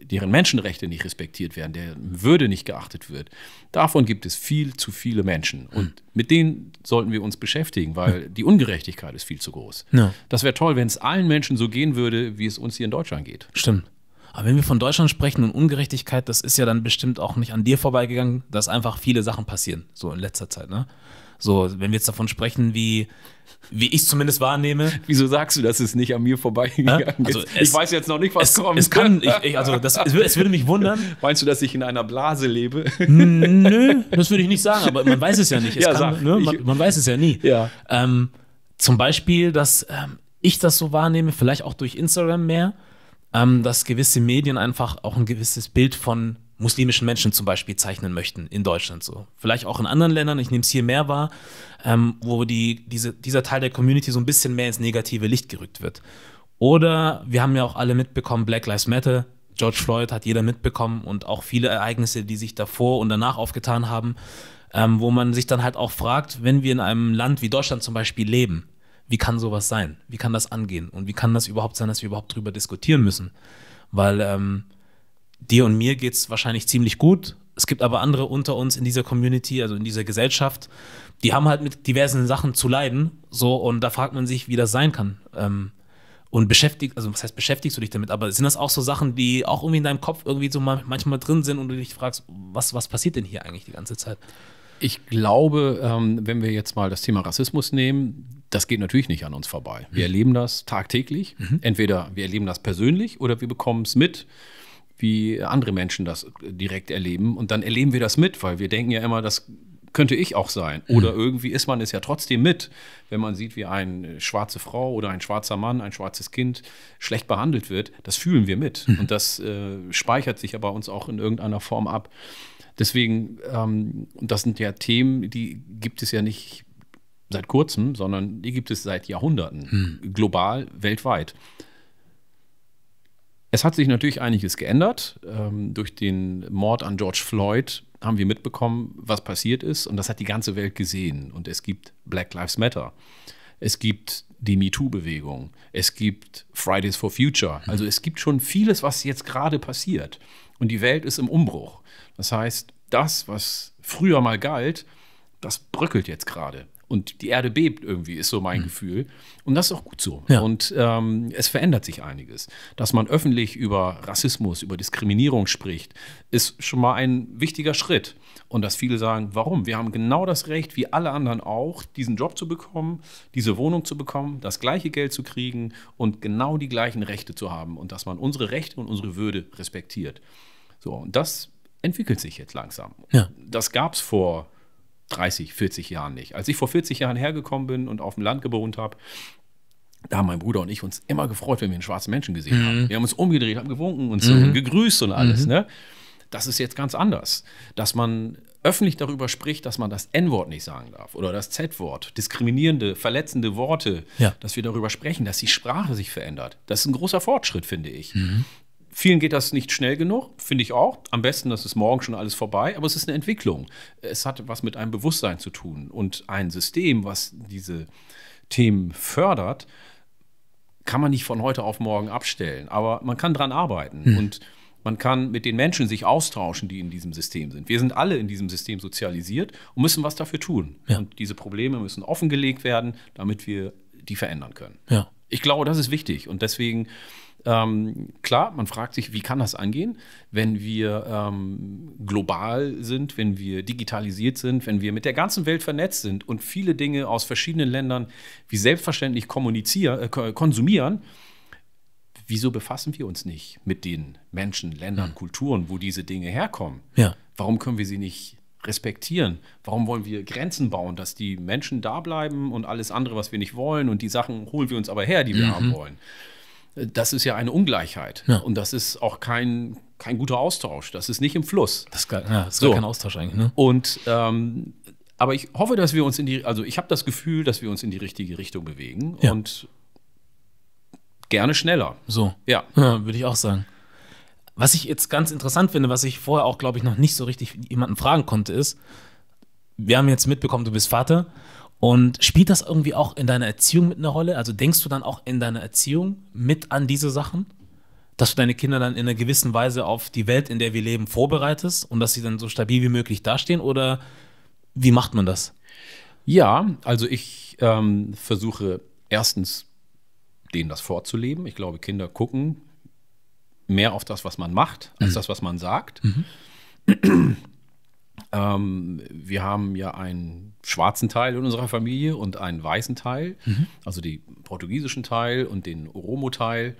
deren Menschenrechte nicht respektiert werden, deren Würde nicht geachtet wird. Davon gibt es viel zu viele Menschen. Hm. Und hm. mit denen sollten wir uns beschäftigen, weil hm. die Ungerechtigkeit ist viel zu groß. Ja. Das wäre toll, wenn es allen Menschen so gehen würde, wie es uns hier in Deutschland geht. Stimmt. Aber wenn wir von Deutschland sprechen und Ungerechtigkeit, das ist ja dann bestimmt auch nicht an dir vorbeigegangen, dass einfach viele Sachen passieren, so in letzter Zeit. Ne? So, wenn wir jetzt davon sprechen, wie, wie ich es zumindest wahrnehme. Wieso sagst du, dass es nicht an mir vorbeigegangen also ist? ich weiß jetzt noch nicht, was es, kommt. Es kann, ich, ich, also das, es, es, würde mich wundern. Meinst du, dass ich in einer Blase lebe? Nö, das würde ich nicht sagen, aber man weiß es ja nicht. Es ja, kann, sag, ne, man, ich, man, weiß es ja nie. Ja. Ähm, zum Beispiel, dass ähm, ich das so wahrnehme, vielleicht auch durch Instagram mehr, ähm, dass gewisse Medien einfach auch ein gewisses Bild von muslimischen Menschen zum Beispiel zeichnen möchten in Deutschland so. Vielleicht auch in anderen Ländern, ich nehme es hier mehr wahr, ähm, wo die, diese, dieser Teil der Community so ein bisschen mehr ins negative Licht gerückt wird. Oder wir haben ja auch alle mitbekommen, Black Lives Matter, George Floyd hat jeder mitbekommen und auch viele Ereignisse, die sich davor und danach aufgetan haben, ähm, wo man sich dann halt auch fragt, wenn wir in einem Land wie Deutschland zum Beispiel leben, wie kann sowas sein? Wie kann das angehen? Und wie kann das überhaupt sein, dass wir überhaupt drüber diskutieren müssen? Weil ähm, dir und mir geht es wahrscheinlich ziemlich gut. Es gibt aber andere unter uns in dieser Community, also in dieser Gesellschaft, die haben halt mit diversen Sachen zu leiden. So, und da fragt man sich, wie das sein kann. Ähm, und beschäftigt, also was heißt beschäftigst du dich damit, aber sind das auch so Sachen, die auch irgendwie in deinem Kopf irgendwie so manchmal drin sind und du dich fragst, was, was passiert denn hier eigentlich die ganze Zeit? Ich glaube, ähm, wenn wir jetzt mal das Thema Rassismus nehmen, das geht natürlich nicht an uns vorbei. Wir mhm. erleben das tagtäglich. Mhm. Entweder wir erleben das persönlich oder wir bekommen es mit wie andere Menschen das äh, direkt erleben. Und dann erleben wir das mit, weil wir denken ja immer, das könnte ich auch sein. Mhm. Oder mhm. irgendwie ist man es ja trotzdem mit, wenn man sieht, wie eine schwarze Frau oder ein schwarzer Mann, ein schwarzes Kind schlecht behandelt wird. Das fühlen wir mit. Mhm. Und das äh, speichert sich ja bei uns auch in irgendeiner Form ab. Deswegen, ähm, und das sind ja Themen, die gibt es ja nicht seit kurzem, sondern die gibt es seit Jahrhunderten, mhm. global, weltweit. Es hat sich natürlich einiges geändert. Ähm, durch den Mord an George Floyd haben wir mitbekommen, was passiert ist. Und das hat die ganze Welt gesehen. Und es gibt Black Lives Matter. Es gibt die MeToo-Bewegung. Es gibt Fridays for Future. Also es gibt schon vieles, was jetzt gerade passiert. Und die Welt ist im Umbruch. Das heißt, das, was früher mal galt, das bröckelt jetzt gerade und die Erde bebt irgendwie, ist so mein mhm. Gefühl. Und das ist auch gut so. Ja. Und ähm, es verändert sich einiges. Dass man öffentlich über Rassismus, über Diskriminierung spricht, ist schon mal ein wichtiger Schritt. Und dass viele sagen, warum? Wir haben genau das Recht, wie alle anderen auch, diesen Job zu bekommen, diese Wohnung zu bekommen, das gleiche Geld zu kriegen und genau die gleichen Rechte zu haben. Und dass man unsere Rechte und unsere Würde respektiert. So, und das entwickelt sich jetzt langsam. Ja. Das gab es vor 30, 40 Jahren nicht. Als ich vor 40 Jahren hergekommen bin und auf dem Land gewohnt habe, da haben mein Bruder und ich uns immer gefreut, wenn wir einen schwarzen Menschen gesehen mhm. haben. Wir haben uns umgedreht, haben gewunken und so mhm. und gegrüßt und alles. Mhm. Ne? Das ist jetzt ganz anders. Dass man öffentlich darüber spricht, dass man das N-Wort nicht sagen darf oder das Z-Wort, diskriminierende, verletzende Worte, ja. dass wir darüber sprechen, dass die Sprache sich verändert. Das ist ein großer Fortschritt, finde ich. Mhm. Vielen geht das nicht schnell genug, finde ich auch. Am besten, das ist morgen schon alles vorbei, aber es ist eine Entwicklung. Es hat was mit einem Bewusstsein zu tun und ein System, was diese Themen fördert, kann man nicht von heute auf morgen abstellen, aber man kann dran arbeiten hm. und man kann mit den Menschen sich austauschen, die in diesem System sind. Wir sind alle in diesem System sozialisiert und müssen was dafür tun. Ja. Und diese Probleme müssen offengelegt werden, damit wir die verändern können. Ja. Ich glaube, das ist wichtig und deswegen ähm, klar, man fragt sich, wie kann das angehen, wenn wir ähm, global sind, wenn wir digitalisiert sind, wenn wir mit der ganzen Welt vernetzt sind und viele Dinge aus verschiedenen Ländern wie selbstverständlich kommunizieren, äh, konsumieren. Wieso befassen wir uns nicht mit den Menschen, Ländern, mhm. Kulturen, wo diese Dinge herkommen? Ja. Warum können wir sie nicht respektieren? Warum wollen wir Grenzen bauen, dass die Menschen da bleiben und alles andere, was wir nicht wollen und die Sachen holen wir uns aber her, die wir mhm. haben wollen? das ist ja eine Ungleichheit. Ja. Und das ist auch kein, kein guter Austausch. Das ist nicht im Fluss. Das ist gar, ja, das ist so. gar kein Austausch eigentlich. Ne? Und ähm, aber ich hoffe, dass wir uns in die, also ich habe das Gefühl, dass wir uns in die richtige Richtung bewegen ja. und gerne schneller. So. Ja. ja Würde ich auch sagen. Was ich jetzt ganz interessant finde, was ich vorher auch, glaube ich, noch nicht so richtig jemanden fragen konnte, ist, wir haben jetzt mitbekommen, du bist Vater und spielt das irgendwie auch in deiner Erziehung mit einer Rolle? Also denkst du dann auch in deiner Erziehung mit an diese Sachen? Dass du deine Kinder dann in einer gewissen Weise auf die Welt, in der wir leben, vorbereitest und dass sie dann so stabil wie möglich dastehen? Oder wie macht man das? Ja, also ich ähm, versuche erstens, denen das vorzuleben. Ich glaube, Kinder gucken mehr auf das, was man macht, als mhm. das, was man sagt. Mhm. Ähm, wir haben ja ein schwarzen Teil in unserer Familie und einen weißen Teil, mhm. also den portugiesischen Teil und den Oromo-Teil.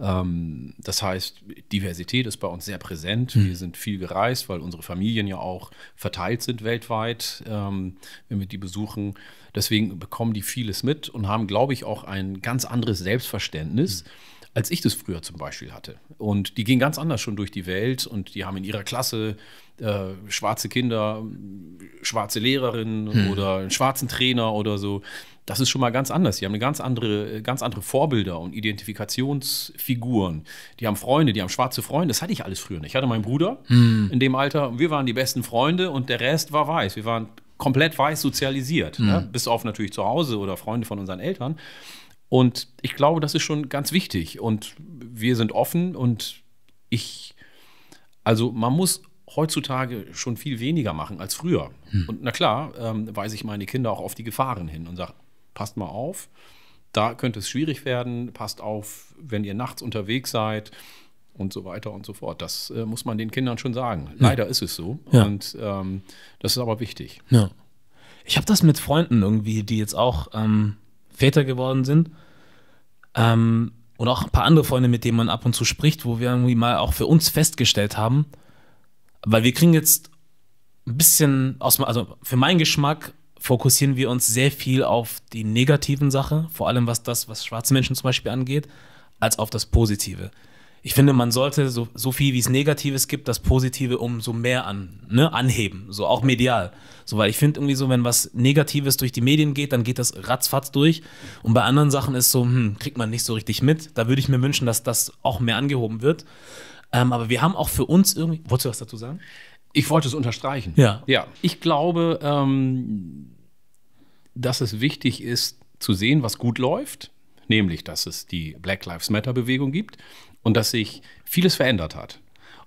Ähm, das heißt, Diversität ist bei uns sehr präsent. Mhm. Wir sind viel gereist, weil unsere Familien ja auch verteilt sind weltweit, ähm, wenn wir die besuchen. Deswegen bekommen die vieles mit und haben, glaube ich, auch ein ganz anderes Selbstverständnis. Mhm als ich das früher zum Beispiel hatte. Und die gehen ganz anders schon durch die Welt und die haben in ihrer Klasse äh, schwarze Kinder, schwarze Lehrerinnen hm. oder einen schwarzen Trainer oder so. Das ist schon mal ganz anders. Die haben eine ganz andere, ganz andere Vorbilder und Identifikationsfiguren. Die haben Freunde, die haben schwarze Freunde. Das hatte ich alles früher nicht. Ich hatte meinen Bruder hm. in dem Alter. Wir waren die besten Freunde und der Rest war weiß. Wir waren komplett weiß sozialisiert. Mhm. Ne? Bis auf natürlich zu Hause oder Freunde von unseren Eltern. Und ich glaube, das ist schon ganz wichtig. Und wir sind offen und ich, also man muss heutzutage schon viel weniger machen als früher. Hm. Und na klar, ähm, weise ich meine Kinder auch auf die Gefahren hin und sage, passt mal auf, da könnte es schwierig werden, passt auf, wenn ihr nachts unterwegs seid und so weiter und so fort. Das äh, muss man den Kindern schon sagen. Hm. Leider ist es so. Ja. Und ähm, das ist aber wichtig. Ja. Ich habe das mit Freunden irgendwie, die jetzt auch ähm, Väter geworden sind. Ähm, und auch ein paar andere Freunde, mit denen man ab und zu spricht, wo wir irgendwie mal auch für uns festgestellt haben, weil wir kriegen jetzt ein bisschen aus, also für meinen Geschmack fokussieren wir uns sehr viel auf die negativen Sachen, vor allem was das, was schwarze Menschen zum Beispiel angeht, als auf das Positive ich finde, man sollte so, so viel wie es Negatives gibt, das Positive umso mehr an, ne, anheben, so auch medial. So, weil ich finde irgendwie so, wenn was Negatives durch die Medien geht, dann geht das ratzfatz durch. Und bei anderen Sachen ist so, hm, kriegt man nicht so richtig mit. Da würde ich mir wünschen, dass das auch mehr angehoben wird. Ähm, aber wir haben auch für uns irgendwie. Wolltest du was dazu sagen? Ich wollte es unterstreichen. Ja. Ja. Ich glaube, ähm, dass es wichtig ist, zu sehen, was gut läuft nämlich dass es die Black Lives Matter Bewegung gibt, und dass sich vieles verändert hat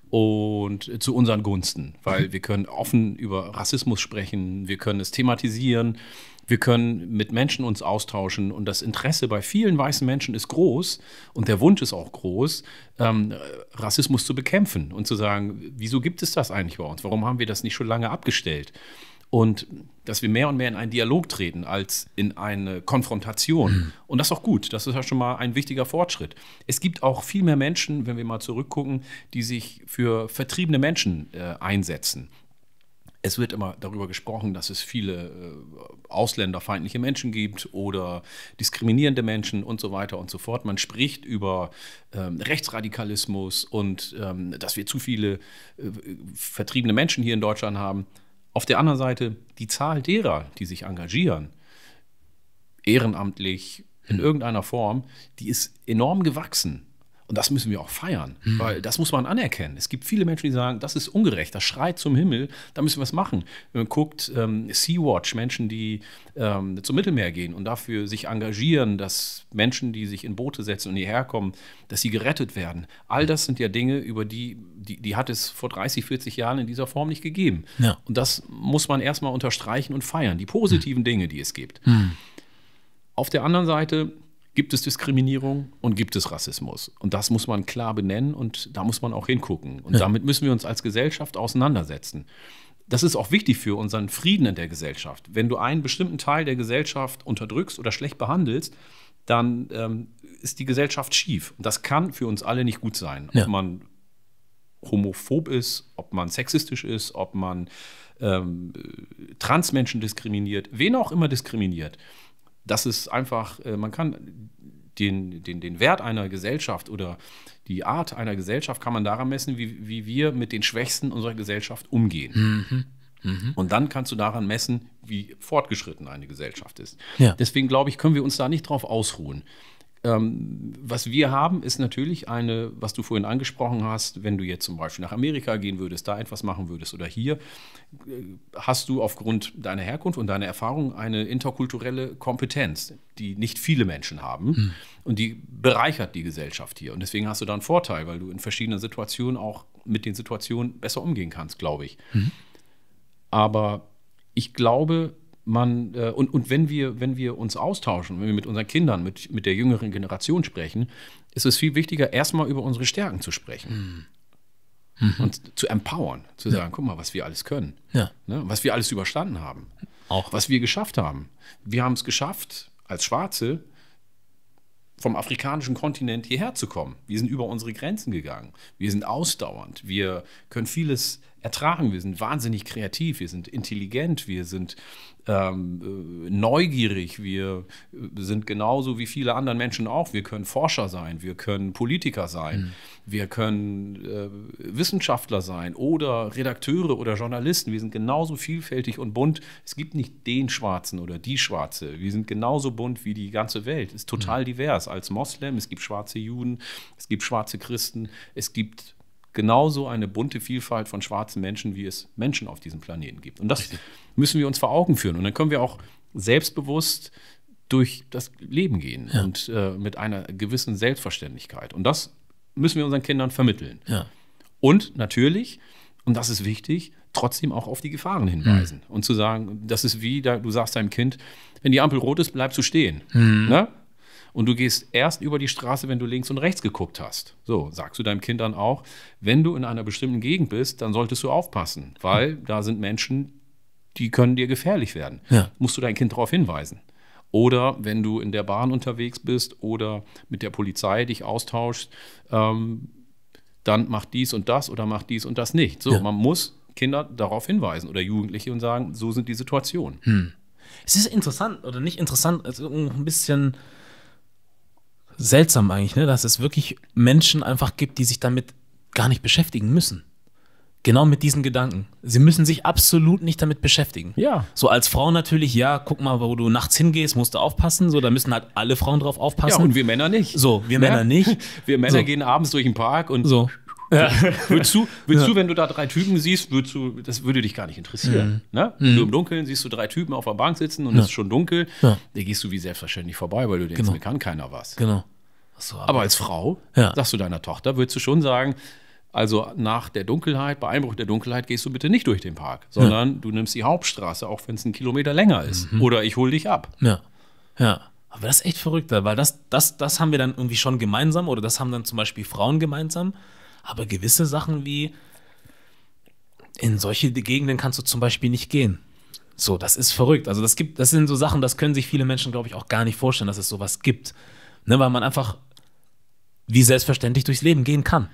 und zu unseren Gunsten, weil mhm. wir können offen über Rassismus sprechen, wir können es thematisieren, wir können mit Menschen uns austauschen und das Interesse bei vielen weißen Menschen ist groß und der Wunsch ist auch groß, ähm, Rassismus zu bekämpfen und zu sagen, wieso gibt es das eigentlich bei uns? Warum haben wir das nicht schon lange abgestellt? Und dass wir mehr und mehr in einen Dialog treten als in eine Konfrontation. Mhm. Und das ist auch gut. Das ist ja schon mal ein wichtiger Fortschritt. Es gibt auch viel mehr Menschen, wenn wir mal zurückgucken, die sich für vertriebene Menschen äh, einsetzen. Es wird immer darüber gesprochen, dass es viele äh, ausländerfeindliche Menschen gibt oder diskriminierende Menschen und so weiter und so fort. Man spricht über ähm, Rechtsradikalismus und ähm, dass wir zu viele äh, vertriebene Menschen hier in Deutschland haben. Auf der anderen Seite die Zahl derer, die sich engagieren, ehrenamtlich, in hm. irgendeiner Form, die ist enorm gewachsen. Und das müssen wir auch feiern, mhm. weil das muss man anerkennen. Es gibt viele Menschen, die sagen, das ist ungerecht, das schreit zum Himmel, da müssen wir was machen. Wenn man guckt, ähm, Sea-Watch, Menschen, die ähm, zum Mittelmeer gehen und dafür sich engagieren, dass Menschen, die sich in Boote setzen und hierher kommen, dass sie gerettet werden. All das sind ja Dinge, über die, die, die hat es vor 30, 40 Jahren in dieser Form nicht gegeben. Ja. Und das muss man erstmal unterstreichen und feiern, die positiven mhm. Dinge, die es gibt. Mhm. Auf der anderen Seite gibt es Diskriminierung und gibt es Rassismus. Und das muss man klar benennen und da muss man auch hingucken. Und ja. damit müssen wir uns als Gesellschaft auseinandersetzen. Das ist auch wichtig für unseren Frieden in der Gesellschaft. Wenn du einen bestimmten Teil der Gesellschaft unterdrückst oder schlecht behandelst, dann ähm, ist die Gesellschaft schief. Und das kann für uns alle nicht gut sein. Ja. Ob man homophob ist, ob man sexistisch ist, ob man ähm, Transmenschen diskriminiert, wen auch immer diskriminiert das ist einfach, äh, man kann den, den, den Wert einer Gesellschaft oder die Art einer Gesellschaft kann man daran messen, wie, wie wir mit den Schwächsten unserer Gesellschaft umgehen. Mhm. Mhm. Und dann kannst du daran messen, wie fortgeschritten eine Gesellschaft ist. Ja. Deswegen glaube ich, können wir uns da nicht drauf ausruhen. Ähm, was wir haben, ist natürlich eine, was du vorhin angesprochen hast, wenn du jetzt zum Beispiel nach Amerika gehen würdest, da etwas machen würdest oder hier, äh, hast du aufgrund deiner Herkunft und deiner Erfahrung eine interkulturelle Kompetenz, die nicht viele Menschen haben mhm. und die bereichert die Gesellschaft hier. Und deswegen hast du da einen Vorteil, weil du in verschiedenen Situationen auch mit den Situationen besser umgehen kannst, glaube ich. Mhm. Aber ich glaube, man, äh, und, und wenn wir, wenn wir uns austauschen, wenn wir mit unseren Kindern, mit, mit der jüngeren Generation sprechen, ist es viel wichtiger, erstmal über unsere Stärken zu sprechen. Mhm. mhm. Und zu empowern, zu ja. sagen, guck mal, was wir alles können. Ja. Ne? Was wir alles überstanden haben. Auch. Was wir geschafft haben. Wir haben es geschafft, als Schwarze vom afrikanischen Kontinent hierher zu kommen. Wir sind über unsere Grenzen gegangen. Wir sind ausdauernd. Wir können vieles ertragen. Wir sind wahnsinnig kreativ, wir sind intelligent, wir sind ähm, äh, neugierig, wir äh, sind genauso wie viele andere Menschen auch. Wir können Forscher sein, wir können Politiker sein, mhm. wir können äh, Wissenschaftler sein oder Redakteure oder Journalisten. Wir sind genauso vielfältig und bunt. Es gibt nicht den Schwarzen oder die Schwarze. Wir sind genauso bunt wie die ganze Welt. Es Ist total mhm. divers. Als Moslem, es gibt schwarze Juden, es gibt schwarze Christen, es gibt genauso eine bunte Vielfalt von schwarzen Menschen, wie es Menschen auf diesem Planeten gibt. Und das müssen wir uns vor Augen führen. Und dann können wir auch selbstbewusst durch das Leben gehen ja. und äh, mit einer gewissen Selbstverständlichkeit. Und das müssen wir unseren Kindern vermitteln. Ja. Und natürlich, und das ist wichtig, trotzdem auch auf die Gefahren hinweisen mhm. und zu sagen, das ist wie, da, du sagst deinem Kind, wenn die Ampel rot ist, bleibst du stehen. Mhm. Und du gehst erst über die Straße, wenn du links und rechts geguckt hast. So, sagst du deinem Kind dann auch, wenn du in einer bestimmten Gegend bist, dann solltest du aufpassen, weil da sind Menschen, die können dir gefährlich werden. Ja. Musst du dein Kind darauf hinweisen. Oder wenn du in der Bahn unterwegs bist oder mit der Polizei dich austauschst, ähm, dann mach dies und das oder mach dies und das nicht. So, ja. man muss Kinder darauf hinweisen oder Jugendliche und sagen, so sind die Situationen. Hm. Es ist interessant oder nicht interessant, also ein bisschen seltsam eigentlich, ne? dass es wirklich Menschen einfach gibt, die sich damit gar nicht beschäftigen müssen. Genau mit diesen Gedanken. Sie müssen sich absolut nicht damit beschäftigen. Ja. So als Frau natürlich, ja, guck mal, wo du nachts hingehst, musst du aufpassen. So, da müssen halt alle Frauen drauf aufpassen. Ja, und wir Männer nicht. So, wir ja. Männer nicht. wir Männer so. gehen abends durch den Park und so. Ja. Würdest, du, würdest ja. du, wenn du da drei Typen siehst, würdest du, das würde dich gar nicht interessieren. Mhm. Ne? Mhm. Du im Dunkeln siehst du drei Typen auf der Bank sitzen und es ist schon dunkel, ja. da gehst du wie selbstverständlich vorbei, weil du denkst, genau. mir kann keiner was. Genau. So, aber, aber, als Frau, sagst du deiner Tochter, würdest du schon sagen, also nach der Dunkelheit, bei Einbruch der Dunkelheit gehst du bitte nicht durch den Park, sondern du nimmst die Hauptstraße, auch wenn es einen Kilometer länger ist. Mhm. Oder ich hole dich ab. Ja. Ja. Aber das ist echt verrückt, weil das, das, das haben wir dann irgendwie schon gemeinsam oder das haben dann zum Beispiel Frauen gemeinsam aber gewisse Sachen wie in solche Gegenden kannst du zum Beispiel nicht gehen. So, das ist verrückt. Also das gibt, das sind so Sachen, das können sich viele Menschen, glaube ich, auch gar nicht vorstellen, dass es sowas gibt. Ne, weil man einfach wie selbstverständlich durchs Leben gehen kann.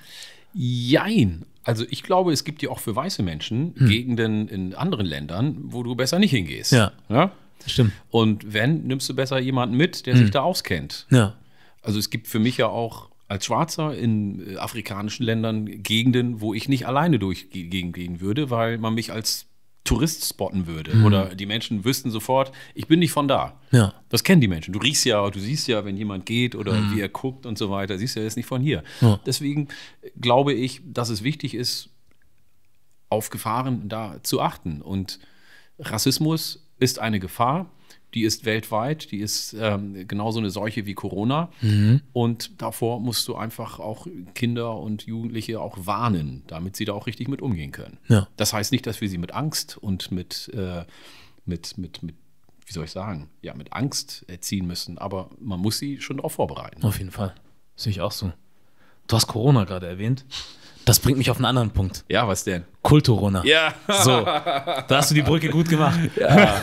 Jein. Also ich glaube, es gibt ja auch für weiße Menschen hm. Gegenden in anderen Ländern, wo du besser nicht hingehst. Ja. ja? Stimmt. Und wenn, nimmst du besser jemanden mit, der hm. sich da auskennt. Ja. Also es gibt für mich ja auch als Schwarzer in äh, afrikanischen Ländern Gegenden, wo ich nicht alleine durchgehen würde, weil man mich als Tourist spotten würde. Mhm. Oder die Menschen wüssten sofort, ich bin nicht von da. Ja. Das kennen die Menschen. Du riechst ja, du siehst ja, wenn jemand geht oder mhm. wie er guckt und so weiter, siehst ja, er ist nicht von hier. Ja. Deswegen äh, glaube ich, dass es wichtig ist, auf Gefahren da zu achten. Und Rassismus ist eine Gefahr, die ist weltweit, die ist ähm, genauso eine Seuche wie Corona. Mhm. Und davor musst du einfach auch Kinder und Jugendliche auch warnen, damit sie da auch richtig mit umgehen können. Ja. Das heißt nicht, dass wir sie mit Angst und mit, äh, mit, mit, mit, wie soll ich sagen, ja, mit Angst erziehen müssen, aber man muss sie schon darauf vorbereiten. Auf jeden Fall. Sehe ich auch so. Du hast Corona gerade erwähnt. Das bringt mich auf einen anderen Punkt. Ja, was denn? Kulturunner. Ja. So, da hast du die Brücke gut gemacht. Ja.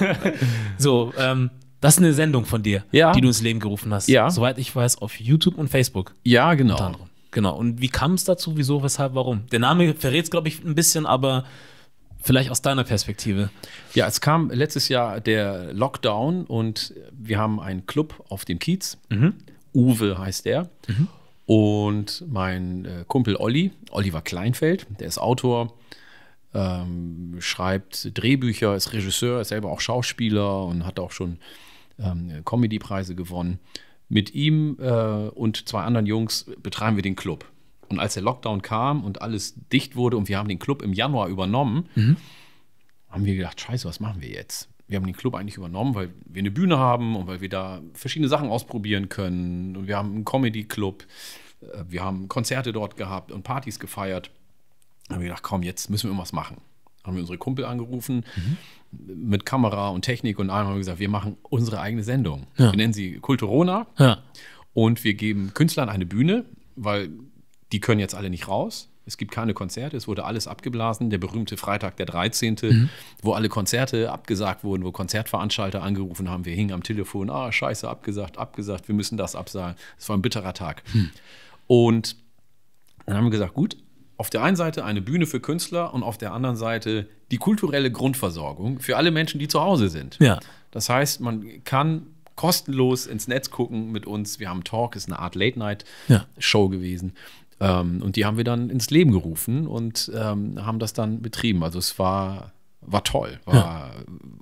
so, ähm, das ist eine Sendung von dir, ja. die du ins Leben gerufen hast. Ja. Soweit ich weiß, auf YouTube und Facebook. Ja, genau. Genau. Und wie kam es dazu? Wieso, weshalb, warum? Der Name verrät es, glaube ich, ein bisschen, aber Vielleicht aus deiner Perspektive. Ja, es kam letztes Jahr der Lockdown und wir haben einen Club auf dem Kiez. Mhm. Uwe heißt der. Mhm. Und mein äh, Kumpel Olli, Oliver Kleinfeld, der ist Autor, ähm, schreibt Drehbücher, ist Regisseur, ist selber auch Schauspieler und hat auch schon ähm, comedy gewonnen. Mit ihm äh, und zwei anderen Jungs betreiben wir den Club. Und als der Lockdown kam und alles dicht wurde und wir haben den Club im Januar übernommen, mhm. haben wir gedacht, scheiße, was machen wir jetzt? wir haben den Club eigentlich übernommen, weil wir eine Bühne haben und weil wir da verschiedene Sachen ausprobieren können. Und wir haben einen Comedy-Club, äh, wir haben Konzerte dort gehabt und Partys gefeiert. Da haben wir gedacht, komm, jetzt müssen wir irgendwas machen. Dann haben wir unsere Kumpel angerufen mhm. mit Kamera und Technik und allem haben wir gesagt, wir machen unsere eigene Sendung. Ja. Wir nennen sie Kulturona ja. und wir geben Künstlern eine Bühne, weil die können jetzt alle nicht raus. Es gibt keine Konzerte, es wurde alles abgeblasen. Der berühmte Freitag, der 13., mhm. wo alle Konzerte abgesagt wurden, wo Konzertveranstalter angerufen haben. Wir hingen am Telefon, ah, scheiße, abgesagt, abgesagt, wir müssen das absagen. Es war ein bitterer Tag. Mhm. Und dann haben wir gesagt, gut, auf der einen Seite eine Bühne für Künstler und auf der anderen Seite die kulturelle Grundversorgung für alle Menschen, die zu Hause sind. Ja. Das heißt, man kann kostenlos ins Netz gucken mit uns. Wir haben Talk, ist eine Art Late-Night-Show ja. gewesen. Ähm, und die haben wir dann ins Leben gerufen und ähm, haben das dann betrieben. Also es war, war toll, war, ja.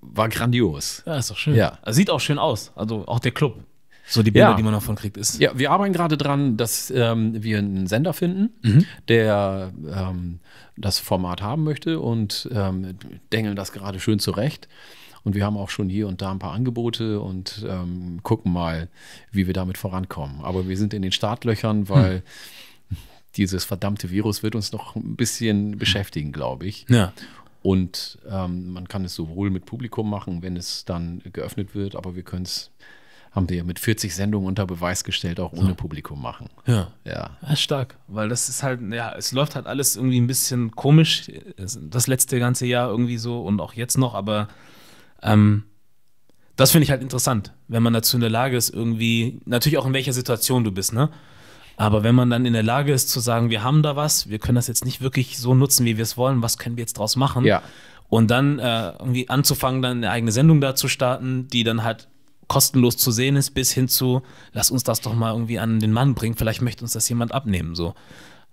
war grandios. Ja, ist doch schön. Ja. Also sieht auch schön aus. Also auch der Club. So die Bilder, ja. die man davon kriegt, ist. Ja, wir arbeiten gerade dran, dass ähm, wir einen Sender finden, mhm. der ähm, das Format haben möchte und ähm, dengeln das gerade schön zurecht. Und wir haben auch schon hier und da ein paar Angebote und ähm, gucken mal, wie wir damit vorankommen. Aber wir sind in den Startlöchern, hm. weil. Mhm dieses verdammte Virus wird uns noch ein bisschen beschäftigen, glaube ich. Ja. Und ähm, man kann es sowohl mit Publikum machen, wenn es dann geöffnet wird, aber wir können es, haben wir ja mit 40 Sendungen unter Beweis gestellt, auch ohne ja. Publikum machen. Ja. ja. Ja. Stark, weil das ist halt, ja, es läuft halt alles irgendwie ein bisschen komisch, das letzte ganze Jahr irgendwie so und auch jetzt noch, aber ähm, das finde ich halt interessant, wenn man dazu in der Lage ist, irgendwie, natürlich auch in welcher Situation du bist, ne? Aber wenn man dann in der Lage ist zu sagen, wir haben da was, wir können das jetzt nicht wirklich so nutzen, wie wir es wollen, was können wir jetzt draus machen? Ja. Und dann äh, irgendwie anzufangen, dann eine eigene Sendung da zu starten, die dann halt kostenlos zu sehen ist, bis hin zu, lass uns das doch mal irgendwie an den Mann bringen, vielleicht möchte uns das jemand abnehmen. So.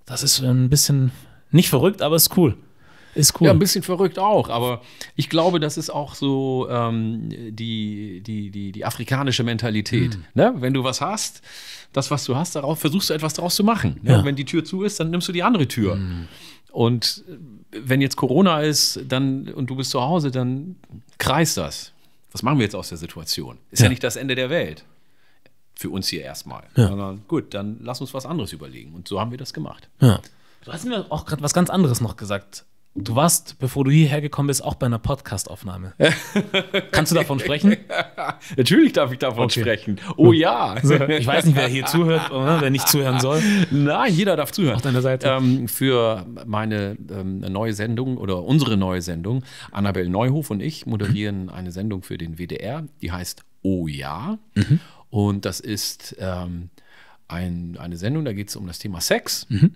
Das ist ein bisschen nicht verrückt, aber ist cool. Ist cool. Ja, ein bisschen verrückt auch, aber ich glaube, das ist auch so ähm, die, die, die, die afrikanische Mentalität. Mhm. Ne? Wenn du was hast, das, was du hast, darauf versuchst du etwas daraus zu machen. Ne? Ja. Wenn die Tür zu ist, dann nimmst du die andere Tür. Mhm. Und äh, wenn jetzt Corona ist dann, und du bist zu Hause, dann kreist das. Was machen wir jetzt aus der Situation? Ist ja, ja nicht das Ende der Welt für uns hier erstmal. Ja. Sondern gut, dann lass uns was anderes überlegen. Und so haben wir das gemacht. Ja. Du hast mir auch gerade was ganz anderes noch gesagt. Du warst, bevor du hierher gekommen bist, auch bei einer Podcastaufnahme. Kannst du davon sprechen? Natürlich darf ich davon okay. sprechen. Oh ja. ich weiß nicht, wer hier zuhört, oder? wer nicht zuhören soll. Nein, jeder darf zuhören. Auf deiner Seite. Ähm, für meine ähm, neue Sendung oder unsere neue Sendung, Annabel Neuhof und ich moderieren mhm. eine Sendung für den WDR, die heißt Oh ja. Mhm. Und das ist ähm, ein, eine Sendung, da geht es um das Thema Sex. Mhm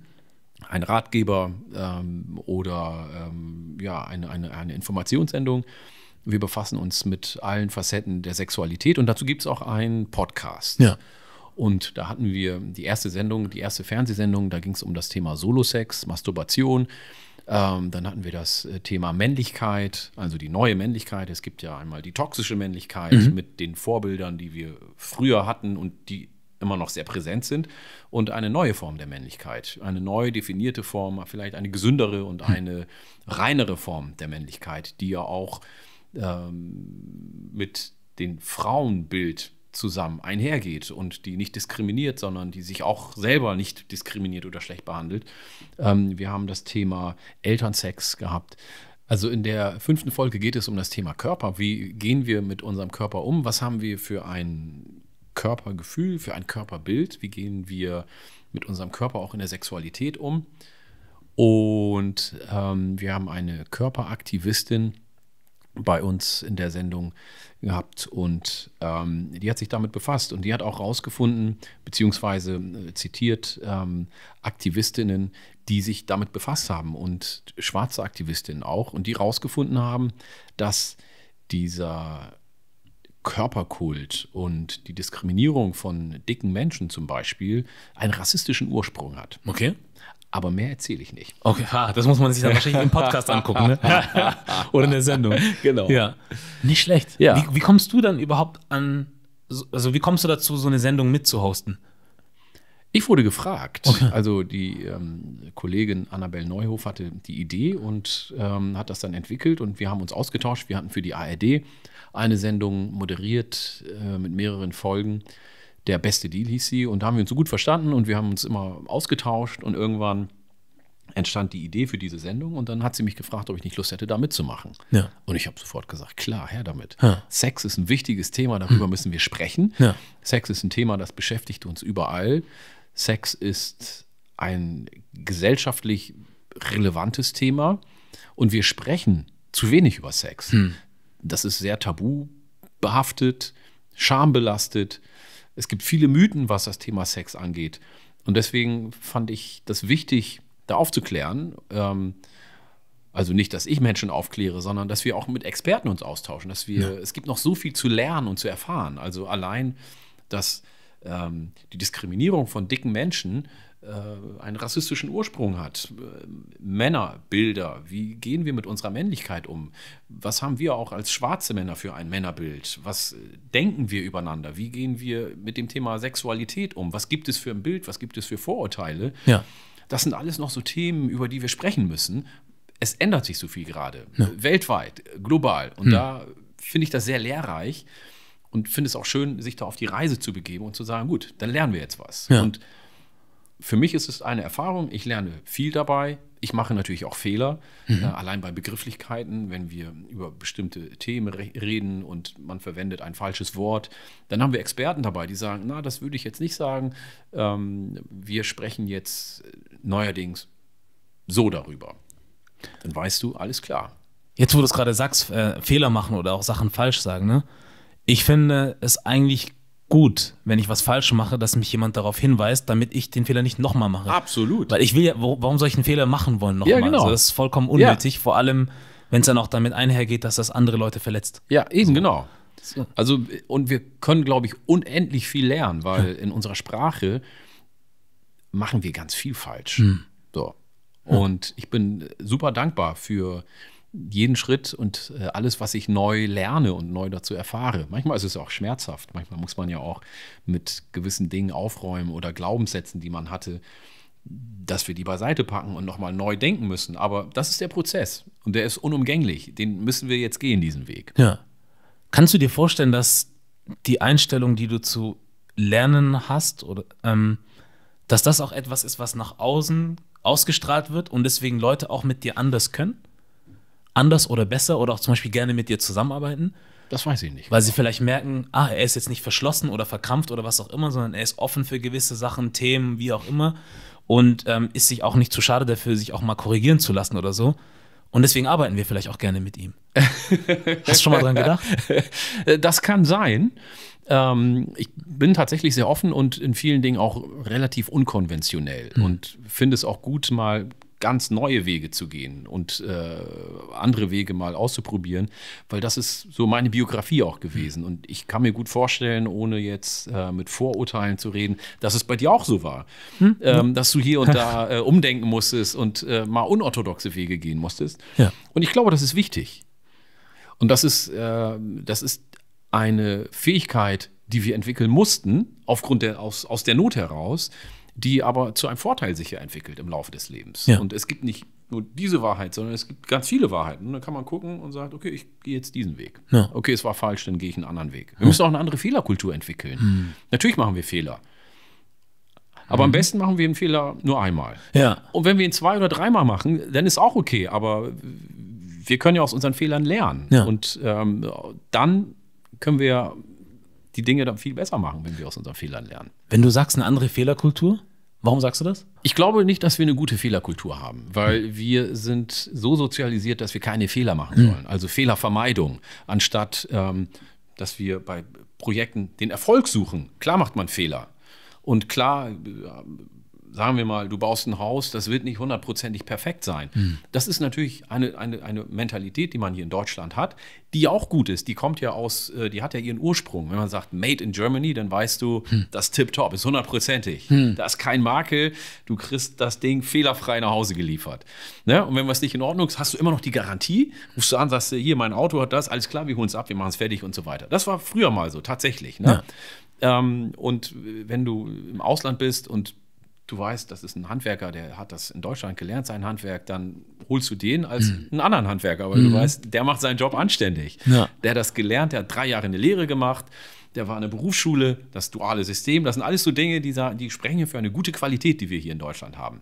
ein Ratgeber ähm, oder ähm, ja, eine, eine, eine Informationssendung. Wir befassen uns mit allen Facetten der Sexualität und dazu gibt es auch einen Podcast. Ja. Und da hatten wir die erste Sendung, die erste Fernsehsendung, da ging es um das Thema Solosex, Masturbation. Ähm, dann hatten wir das äh, Thema Männlichkeit, also die neue Männlichkeit. Es gibt ja einmal die toxische Männlichkeit mhm. mit den Vorbildern, die wir früher hatten und die immer noch sehr präsent sind und eine neue Form der Männlichkeit, eine neu definierte Form, vielleicht eine gesündere und hm. eine reinere Form der Männlichkeit, die ja auch ähm, mit dem Frauenbild zusammen einhergeht und die nicht diskriminiert, sondern die sich auch selber nicht diskriminiert oder schlecht behandelt. Ähm, wir haben das Thema Elternsex gehabt. Also in der fünften Folge geht es um das Thema Körper. Wie gehen wir mit unserem Körper um? Was haben wir für ein Körpergefühl, für ein Körperbild, wie gehen wir mit unserem Körper auch in der Sexualität um. Und ähm, wir haben eine Körperaktivistin bei uns in der Sendung gehabt und ähm, die hat sich damit befasst und die hat auch rausgefunden beziehungsweise äh, zitiert ähm, Aktivistinnen, die sich damit befasst haben und schwarze Aktivistinnen auch und die rausgefunden haben, dass dieser Körperkult und die Diskriminierung von dicken Menschen zum Beispiel einen rassistischen Ursprung hat. Okay. Aber mehr erzähle ich nicht. Okay, ha, das muss man sich dann wahrscheinlich im Podcast angucken, ne? Oder in der Sendung. Genau. Ja. Nicht schlecht. Ja. Wie, wie kommst du dann überhaupt an, also wie kommst du dazu, so eine Sendung mitzuhosten? Ich wurde gefragt. Okay. Also die ähm, Kollegin Annabelle Neuhof hatte die Idee und ähm, hat das dann entwickelt und wir haben uns ausgetauscht. Wir hatten für die ARD eine Sendung moderiert äh, mit mehreren Folgen. Der beste Deal hieß sie und da haben wir uns so gut verstanden und wir haben uns immer ausgetauscht und irgendwann entstand die Idee für diese Sendung und dann hat sie mich gefragt, ob ich nicht Lust hätte, da mitzumachen. Ja. Und ich habe sofort gesagt, klar, her damit. Ja. Sex ist ein wichtiges Thema, darüber hm. müssen wir sprechen. Ja. Sex ist ein Thema, das beschäftigt uns überall. Sex ist ein gesellschaftlich relevantes Thema und wir sprechen zu wenig über Sex. Hm das ist sehr tabu behaftet, schambelastet. Es gibt viele Mythen, was das Thema Sex angeht. Und deswegen fand ich das wichtig, da aufzuklären. Ähm, also nicht, dass ich Menschen aufkläre, sondern dass wir auch mit Experten uns austauschen. Dass wir, ja. es gibt noch so viel zu lernen und zu erfahren. Also allein, dass ähm, die Diskriminierung von dicken Menschen äh, einen rassistischen Ursprung hat. Äh, Männerbilder, wie gehen wir mit unserer Männlichkeit um? Was haben wir auch als schwarze Männer für ein Männerbild? Was äh, denken wir übereinander? Wie gehen wir mit dem Thema Sexualität um? Was gibt es für ein Bild? Was gibt es für Vorurteile? Ja. Das sind alles noch so Themen, über die wir sprechen müssen. Es ändert sich so viel gerade, ja. weltweit, global. Und hm. da finde ich das sehr lehrreich und finde es auch schön, sich da auf die Reise zu begeben und zu sagen, gut, dann lernen wir jetzt was. Ja. Und für mich ist es eine Erfahrung. Ich lerne viel dabei. Ich mache natürlich auch Fehler, mhm. äh, allein bei Begrifflichkeiten, wenn wir über bestimmte Themen re reden und man verwendet ein falsches Wort. Dann haben wir Experten dabei, die sagen, na, das würde ich jetzt nicht sagen. Ähm, wir sprechen jetzt äh, neuerdings so darüber. Dann weißt du, alles klar. Jetzt, wo du es gerade sagst, äh, Fehler machen oder auch Sachen falsch sagen, ne? Ich finde es eigentlich gut, wenn ich was falsch mache, dass mich jemand darauf hinweist, damit ich den Fehler nicht nochmal mache. Absolut. Weil ich will ja, warum soll ich einen Fehler machen wollen nochmal? Ja, genau. Also das ist vollkommen unnötig, ja. vor allem, wenn es dann auch damit einhergeht, dass das andere Leute verletzt. Ja, eben, so. genau. Also, und wir können, glaube ich, unendlich viel lernen, weil in unserer Sprache machen wir ganz viel falsch. Hm. So. Und ich bin super dankbar für jeden Schritt und äh, alles, was ich neu lerne und neu dazu erfahre. Manchmal ist es auch schmerzhaft. Manchmal muss man ja auch mit gewissen Dingen aufräumen oder Glaubenssätzen, die man hatte, dass wir die beiseite packen und nochmal neu denken müssen. Aber das ist der Prozess und der ist unumgänglich. Den müssen wir jetzt gehen, diesen Weg. Ja. Kannst du dir vorstellen, dass die Einstellung, die du zu Lernen hast, oder, ähm, dass das auch etwas ist, was nach außen ausgestrahlt wird und deswegen Leute auch mit dir anders können? anders oder besser oder auch zum Beispiel gerne mit dir zusammenarbeiten? Das weiß ich nicht. Weil sie vielleicht merken, ah, er ist jetzt nicht verschlossen oder verkrampft oder was auch immer, sondern er ist offen für gewisse Sachen, Themen, wie auch immer. Und ähm, ist sich auch nicht zu schade dafür, sich auch mal korrigieren zu lassen oder so. Und deswegen arbeiten wir vielleicht auch gerne mit ihm. Hast du schon mal dran gedacht? Äh, das kann sein. Ähm, ich bin tatsächlich sehr offen und in vielen Dingen auch relativ unkonventionell mhm. und finde es auch gut, mal ganz neue Wege zu gehen und äh, andere Wege mal auszuprobieren, weil das ist so meine Biografie auch gewesen. Hm. Und ich kann mir gut vorstellen, ohne jetzt äh, mit Vorurteilen zu reden, dass es bei dir auch so war, hm? ähm, dass du hier und da äh, umdenken musstest und äh, mal unorthodoxe Wege gehen musstest. Ja. Und ich glaube, das ist wichtig. Und das ist, äh, das ist eine Fähigkeit, die wir entwickeln mussten, aufgrund der, aus, aus der Not heraus, die aber zu einem Vorteil sich ja entwickelt im Laufe des Lebens. Ja. Und es gibt nicht nur diese Wahrheit, sondern es gibt ganz viele Wahrheiten. Und dann kann man gucken und sagt, okay, ich gehe jetzt diesen Weg. Ja. Okay, es war falsch, dann gehe ich einen anderen Weg. Wir hm. müssen auch eine andere Fehlerkultur entwickeln. Hm. Natürlich machen wir Fehler. Aber mhm. am hm. besten machen wir einen Fehler nur einmal. Ja. Und wenn wir ihn zwei oder dreimal machen, dann ist auch okay. Aber wir können ja aus unseren Fehlern lernen. Ja. Und ähm, dann können wir die Dinge dann viel besser machen, wenn wir aus unseren Fehlern lernen. Wenn du sagst, eine andere Fehlerkultur, Warum sagst du das? Ich glaube nicht, dass wir eine gute Fehlerkultur haben, weil wir sind so sozialisiert, dass wir keine Fehler machen hm. sollen. Also Fehlervermeidung, anstatt ähm, dass wir bei Projekten den Erfolg suchen. Klar macht man Fehler. Und klar äh, sagen wir mal, du baust ein Haus, das wird nicht hundertprozentig perfekt sein. Mhm. Das ist natürlich eine, eine, eine Mentalität, die man hier in Deutschland hat, die auch gut ist. Die kommt ja aus, äh, die hat ja ihren Ursprung. Wenn man sagt Made in Germany, dann weißt du, mhm. das Tip-Top ist hundertprozentig. Mhm. Da ist kein Makel. Du kriegst das Ding fehlerfrei nach Hause geliefert. Ne? Und wenn was nicht in Ordnung ist, hast du immer noch die Garantie. Rufst du an, sagst du, äh, hier, mein Auto hat das, alles klar, wir holen es ab, wir machen es fertig und so weiter. Das war früher mal so, tatsächlich. Ne? Ja. Ähm, und äh, wenn du im Ausland bist und du weißt, das ist ein Handwerker, der hat das in Deutschland gelernt, sein Handwerk, dann holst du den als mhm. einen anderen Handwerker, weil mhm. du weißt, der macht seinen Job anständig. Ja. Der hat das gelernt, der hat drei Jahre eine Lehre gemacht, der war in der Berufsschule, das duale System, das sind alles so Dinge, die, die sprechen für eine gute Qualität, die wir hier in Deutschland haben.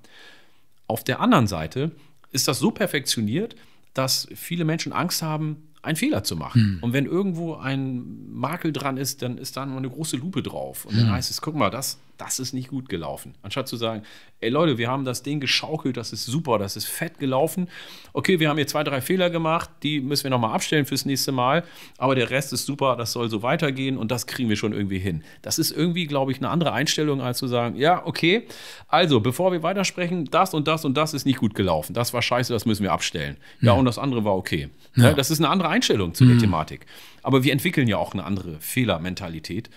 Auf der anderen Seite ist das so perfektioniert, dass viele Menschen Angst haben, einen Fehler zu machen. Hm. Und wenn irgendwo ein Makel dran ist, dann ist da nur eine große Lupe drauf. Und hm. dann mhm. heißt es, guck mal, das das ist nicht gut gelaufen. Anstatt zu sagen, ey Leute, wir haben das Ding geschaukelt, das ist super, das ist fett gelaufen. Okay, wir haben hier zwei, drei Fehler gemacht, die müssen wir nochmal abstellen fürs nächste Mal, aber der Rest ist super, das soll so weitergehen und das kriegen wir schon irgendwie hin. Das ist irgendwie, glaube ich, eine andere Einstellung, als zu sagen, ja, okay, also bevor wir weitersprechen, das und das und das ist nicht gut gelaufen, das war scheiße, das müssen wir abstellen. Ja, ja und das andere war okay. Ja. Ne, das ist eine andere Einstellung zu mhm. der Thematik. Aber wir entwickeln ja auch eine andere Fehlermentalität.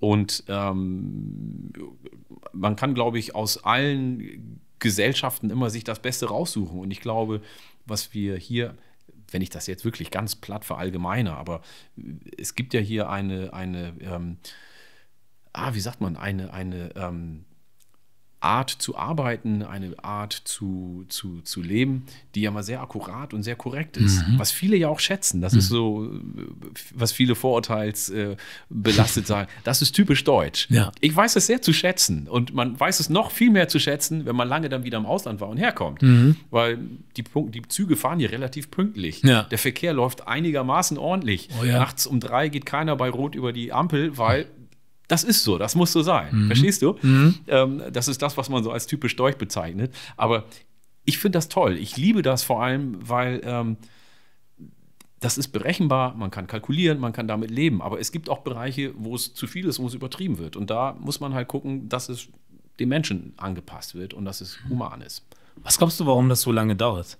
Und ähm, man kann, glaube ich, aus allen Gesellschaften immer sich das Beste raussuchen. Und ich glaube, was wir hier wenn ich das jetzt wirklich ganz platt verallgemeine, aber es gibt ja hier eine, eine ähm, ah, wie sagt man, eine, eine ähm, Art zu arbeiten, eine Art zu, zu, zu leben, die ja mal sehr akkurat und sehr korrekt ist. Mhm. Was viele ja auch schätzen. Das mhm. ist so, äh, was viele vorurteilsbelastet äh, sagen. Das ist typisch deutsch. Ja. Ich weiß es sehr zu schätzen. Und man weiß es noch viel mehr zu schätzen, wenn man lange dann wieder im Ausland war und herkommt. Mhm. Weil die, die, Züge fahren hier relativ pünktlich. Ja. Der Verkehr läuft einigermaßen ordentlich. Oh ja. Nachts um drei geht keiner bei Rot über die Ampel, weil das ist so, das muss so sein. Mhm. Verstehst du? Mhm. Ähm, das ist das, was man so als typisch Deutsch bezeichnet. Aber ich finde das toll. Ich liebe das vor allem, weil ähm, das ist berechenbar, man kann kalkulieren, man kann damit leben. Aber es gibt auch Bereiche, wo es zu viel ist, wo es übertrieben wird. Und da muss man halt gucken, dass es den Menschen angepasst wird und dass es mhm. human ist. Was glaubst du, warum das so lange dauert?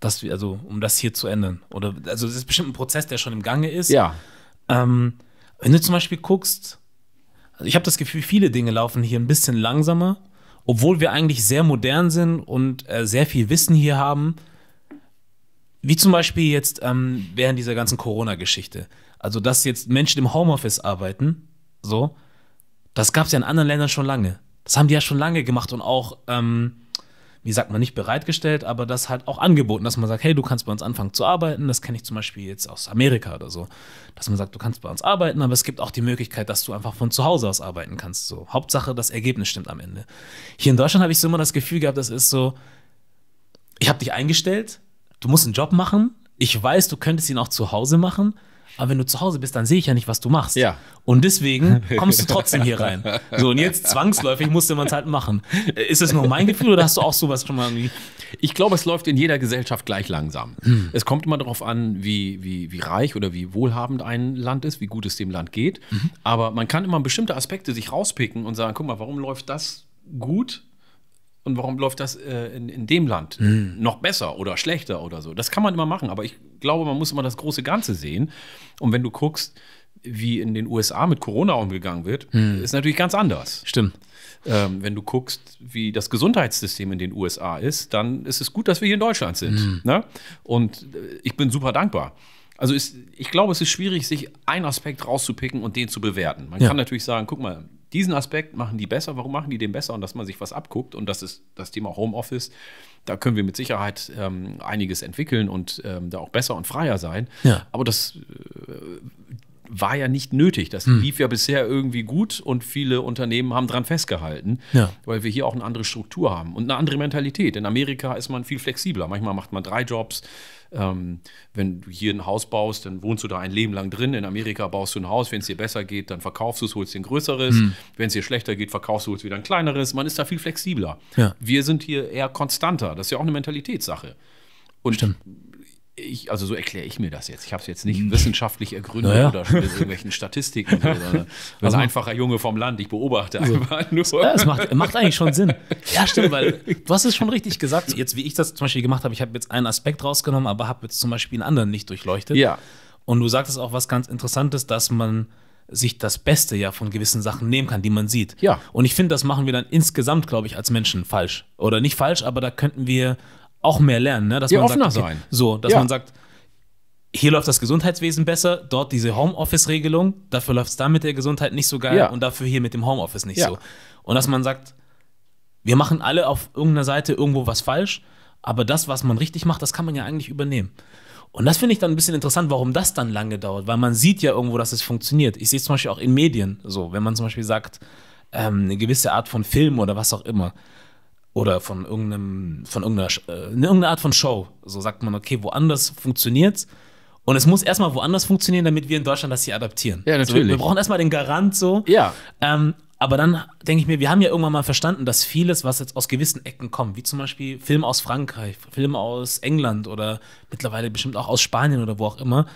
Dass wir, also, um das hier zu ändern? Oder also es ist bestimmt ein Prozess, der schon im Gange ist. Ja. Ähm, wenn du zum Beispiel guckst, also ich habe das Gefühl, viele Dinge laufen hier ein bisschen langsamer, obwohl wir eigentlich sehr modern sind und äh, sehr viel Wissen hier haben. Wie zum Beispiel jetzt ähm, während dieser ganzen Corona-Geschichte. Also, dass jetzt Menschen im Homeoffice arbeiten, so, das gab es ja in anderen Ländern schon lange. Das haben die ja schon lange gemacht und auch ähm, wie sagt man, nicht bereitgestellt, aber das halt auch angeboten, dass man sagt, hey, du kannst bei uns anfangen zu arbeiten. Das kenne ich zum Beispiel jetzt aus Amerika oder so. Dass man sagt, du kannst bei uns arbeiten, aber es gibt auch die Möglichkeit, dass du einfach von zu Hause aus arbeiten kannst. So, Hauptsache, das Ergebnis stimmt am Ende. Hier in Deutschland habe ich so immer das Gefühl gehabt, das ist so, ich habe dich eingestellt, du musst einen Job machen, ich weiß, du könntest ihn auch zu Hause machen, aber wenn du zu Hause bist, dann sehe ich ja nicht, was du machst. Ja. Und deswegen kommst du trotzdem hier rein. So, und jetzt zwangsläufig musste man es halt machen. Ist das nur mein Gefühl oder hast du auch sowas schon mal irgendwie? Ich glaube, es läuft in jeder Gesellschaft gleich langsam. Hm. Es kommt immer darauf an, wie, wie, wie reich oder wie wohlhabend ein Land ist, wie gut es dem Land geht. Mhm. Aber man kann immer bestimmte Aspekte sich rauspicken und sagen, guck mal, warum läuft das gut und warum läuft das äh, in, in dem Land mhm. noch besser oder schlechter oder so. Das kann man immer machen, aber ich glaube, man muss immer das große Ganze sehen. Und wenn du guckst, wie in den USA mit Corona umgegangen wird, mhm. ist natürlich ganz anders. Stimmt. Ähm, wenn du guckst, wie das Gesundheitssystem in den USA ist, dann ist es gut, dass wir hier in Deutschland sind. Mhm. Ne? Und äh, ich bin super dankbar. Also ist, ich glaube, es ist schwierig, sich einen Aspekt rauszupicken und den zu bewerten. Man ja. kann natürlich sagen, guck mal, diesen Aspekt machen die besser, warum machen die den besser und dass man sich was abguckt und das ist das Thema Homeoffice. Da können wir mit Sicherheit ähm, einiges entwickeln und ähm, da auch besser und freier sein. Ja. Aber das, äh, war ja nicht nötig. Das hm. lief ja bisher irgendwie gut und viele Unternehmen haben daran festgehalten, ja. weil wir hier auch eine andere Struktur haben und eine andere Mentalität. In Amerika ist man viel flexibler. Manchmal macht man drei Jobs. Ähm, wenn du hier ein Haus baust, dann wohnst du da ein Leben lang drin. In Amerika baust du ein Haus. Wenn es dir besser geht, dann verkaufst du es, holst dir ein größeres. Hm. Wenn es dir schlechter geht, verkaufst du es wieder ein kleineres. Man ist da viel flexibler. Ja. Wir sind hier eher konstanter. Das ist ja auch eine Mentalitätssache. Und Stimmt ich, also so erkläre ich mir das jetzt. Ich habe es jetzt nicht hm. wissenschaftlich ergründet naja. oder mit irgendwelchen Statistiken. So, sondern also einfacher Junge vom Land, ich beobachte so. Also, einfach nur. Ja, es macht, macht, eigentlich schon Sinn. Ja, stimmt, weil du hast es schon richtig gesagt. Jetzt, wie ich das zum Beispiel gemacht habe, ich habe jetzt einen Aspekt rausgenommen, aber habe jetzt zum Beispiel einen anderen nicht durchleuchtet. Ja. Und du sagtest auch was ganz Interessantes, dass man sich das Beste ja von gewissen Sachen nehmen kann, die man sieht. Ja. Und ich finde, das machen wir dann insgesamt, glaube ich, als Menschen falsch. Oder nicht falsch, aber da könnten wir auch mehr lernen, ne? dass ja, man offener sagt, okay, sein. So, dass ja. man sagt, hier läuft das Gesundheitswesen besser, dort diese Homeoffice-Regelung, dafür läuft es da mit der Gesundheit nicht so geil ja. und dafür hier mit dem Homeoffice nicht so. Und dass man sagt, wir machen alle auf irgendeiner Seite irgendwo was falsch, aber das, was man richtig macht, das kann man ja eigentlich übernehmen. Und das finde ich dann ein bisschen interessant, warum das dann lange dauert, weil man sieht ja irgendwo, dass es funktioniert. Ich sehe es zum Beispiel auch in Medien so, wenn man zum Beispiel sagt, ähm, eine gewisse Art von Film oder was auch immer oder von irgendeinem, von irgendeiner, äh, irgendeiner Art von Show. So sagt man, okay, woanders funktioniert's. Und es muss erstmal woanders funktionieren, damit wir in Deutschland das hier adaptieren. Ja, natürlich. Also wir, brauchen erstmal den Garant so. Ja. Ähm, aber dann denke ich mir, wir haben ja irgendwann mal verstanden, dass vieles, was jetzt aus gewissen Ecken kommt, wie zum Beispiel Film aus Frankreich, Film aus England oder mittlerweile bestimmt auch aus Spanien oder wo auch immer,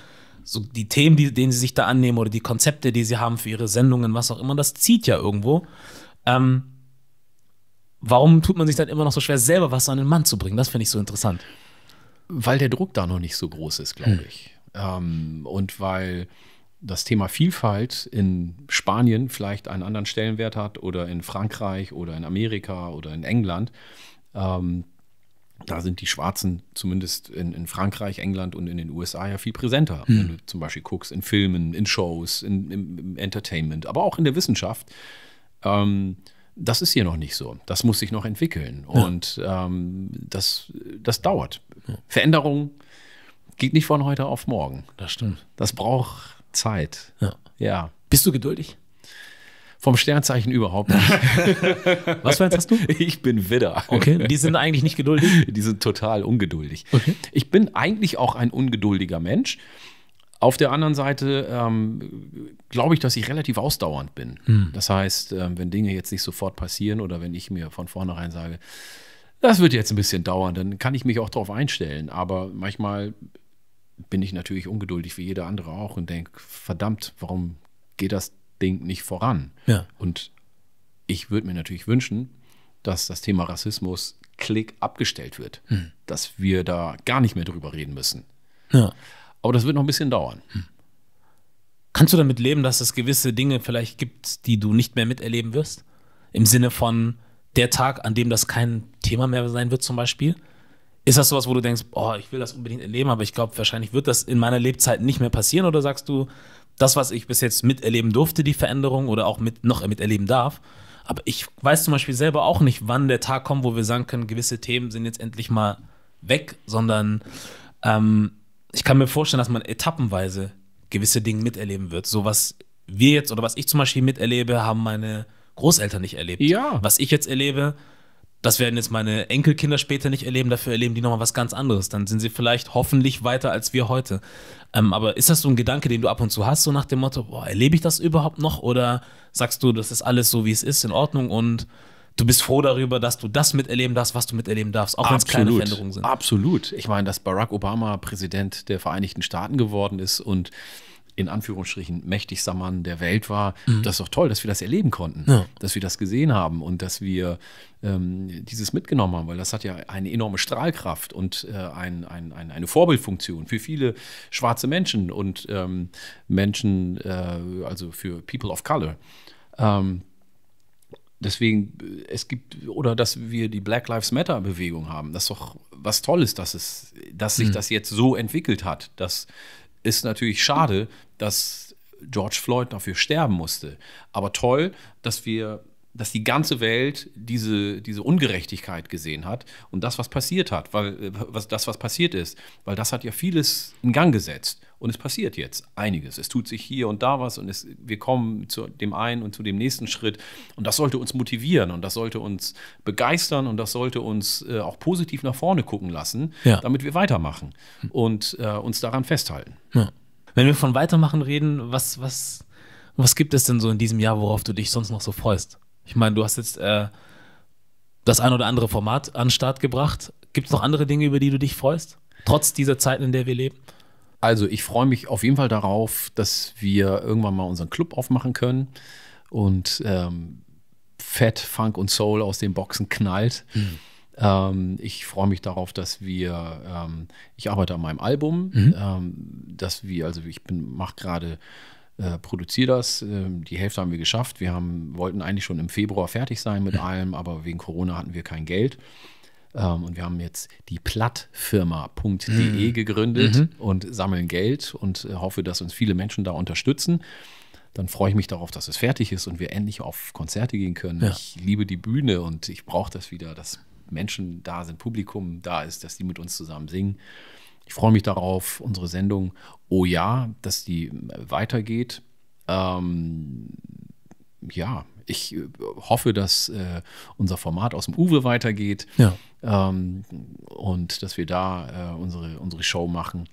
so die Themen, die, denen sie sich da annehmen oder die Konzepte, die sie haben für ihre Sendungen, was auch immer, das zieht ja irgendwo. Ähm, warum tut man sich dann immer noch so schwer, selber was an den Mann zu bringen? Das finde ich so interessant. Weil der Druck da noch nicht so groß ist, glaube hm. ich. Ähm, und weil das Thema Vielfalt in Spanien vielleicht einen anderen Stellenwert hat oder in Frankreich oder in Amerika oder in England. Ähm, da sind die Schwarzen zumindest in, in, Frankreich, England und in den USA ja viel präsenter. Hm. Wenn du zum Beispiel guckst in Filmen, in Shows, in, im, im Entertainment, aber auch in der Wissenschaft. Ähm, das ist hier noch nicht so. Das muss sich noch entwickeln. Ja. Und ähm, das, das dauert. Ja. Veränderung geht nicht von heute auf morgen. Das stimmt. Das braucht Zeit. Ja. ja. Bist du geduldig? Vom Sternzeichen überhaupt nicht. Was für eins hast du? Ich bin Widder. Okay, die sind eigentlich nicht geduldig? Die sind total ungeduldig. Okay. Ich bin eigentlich auch ein ungeduldiger Mensch. Auf der anderen Seite ähm, glaube ich, dass ich relativ ausdauernd bin. Hm. Das heißt, ähm, wenn Dinge jetzt nicht sofort passieren oder wenn ich mir von vornherein sage, das wird jetzt ein bisschen dauern, dann kann ich mich auch darauf einstellen. Aber manchmal bin ich natürlich ungeduldig wie jeder andere auch und denke, verdammt, warum geht das Ding nicht voran? Ja. Und ich würde mir natürlich wünschen, dass das Thema Rassismus klick abgestellt wird, hm. dass wir da gar nicht mehr drüber reden müssen. Ja. Aber das wird noch ein bisschen dauern. Hm. Kannst du damit leben, dass es gewisse Dinge vielleicht gibt, die du nicht mehr miterleben wirst? Im Sinne von der Tag, an dem das kein Thema mehr sein wird, zum Beispiel? Ist das sowas, wo du denkst, oh, ich will das unbedingt erleben, aber ich glaube, wahrscheinlich wird das in meiner Lebzeit nicht mehr passieren? Oder sagst du, das, was ich bis jetzt miterleben durfte, die Veränderung oder auch mit, noch miterleben darf? Aber ich weiß zum Beispiel selber auch nicht, wann der Tag kommt, wo wir sagen können, gewisse Themen sind jetzt endlich mal weg, sondern ähm, ich kann mir vorstellen, dass man etappenweise gewisse Dinge miterleben wird. So was wir jetzt oder was ich zum Beispiel miterlebe, haben meine Großeltern nicht erlebt. Ja. Was ich jetzt erlebe, das werden jetzt meine Enkelkinder später nicht erleben, dafür erleben die nochmal was ganz anderes. Dann sind sie vielleicht hoffentlich weiter als wir heute. Ähm, aber ist das so ein Gedanke, den du ab und zu hast, so nach dem Motto, boah, erlebe ich das überhaupt noch? Oder sagst du, das ist alles so, wie es ist, in Ordnung und du bist froh darüber, dass du das miterleben darfst, was du miterleben darfst, auch wenn es kleine Veränderungen sind. Absolut. Ich meine, dass Barack Obama Präsident der Vereinigten Staaten geworden ist und in Anführungsstrichen mächtigster Mann der Welt war. Mhm. Das ist doch toll, dass wir das erleben konnten, ja. dass wir das gesehen haben und dass wir ähm, dieses mitgenommen haben, weil das hat ja eine enorme Strahlkraft und äh, ein, ein, ein, eine Vorbildfunktion für viele schwarze Menschen und ähm, Menschen, äh, also für People of Color. Ähm, deswegen, es gibt, oder dass wir die Black Lives Matter-Bewegung haben. Das ist doch was Tolles, dass, es, dass sich mhm. das jetzt so entwickelt hat. Das ist natürlich schade, dass George Floyd dafür sterben musste. Aber toll, dass wir dass die ganze Welt diese, diese Ungerechtigkeit gesehen hat und das, was passiert hat, weil äh, was, das, was passiert ist, weil das hat ja vieles in Gang gesetzt. Und es passiert jetzt einiges. Es tut sich hier und da was und es, wir kommen zu dem einen und zu dem nächsten Schritt. Und das sollte uns motivieren und das sollte uns begeistern und das sollte uns äh, auch positiv nach vorne gucken lassen, ja. damit wir weitermachen und äh, uns daran festhalten. Ja. Wenn wir von Weitermachen reden, was, was, was gibt es denn so in diesem Jahr, worauf du dich sonst noch so freust? Ich meine, du hast jetzt äh, das ein oder andere Format an den Start gebracht. Gibt es noch andere Dinge, über die du dich freust, trotz dieser Zeiten, in der wir leben? Also ich freue mich auf jeden Fall darauf, dass wir irgendwann mal unseren Club aufmachen können und ähm, Fett, Funk und Soul aus den Boxen knallt. Mhm. Ähm, ich freue mich darauf, dass wir, ähm, ich arbeite an meinem Album, mhm. Ähm, dass wir, also ich mache gerade äh, produziere das. Ähm, die Hälfte haben wir geschafft. Wir haben, wollten eigentlich schon im Februar fertig sein mit allem, aber wegen Corona hatten wir kein Geld. Ähm, und wir haben jetzt die plattfirma.de mhm. gegründet mhm. und sammeln Geld und äh, hoffe, dass uns viele Menschen da unterstützen. Dann freue ich mich darauf, dass es fertig ist und wir endlich auf Konzerte gehen können. Ja. Ich liebe die Bühne und ich brauche das wieder, dass Menschen da sind, Publikum da ist, dass die mit uns zusammen singen. Ich freue mich darauf, unsere Sendung Oh ja, dass die äh, weitergeht. Ähm, ja, ich äh, hoffe, dass äh, unser Format aus dem Uwe weitergeht ja. ähm, und dass wir da äh, unsere, unsere Show machen.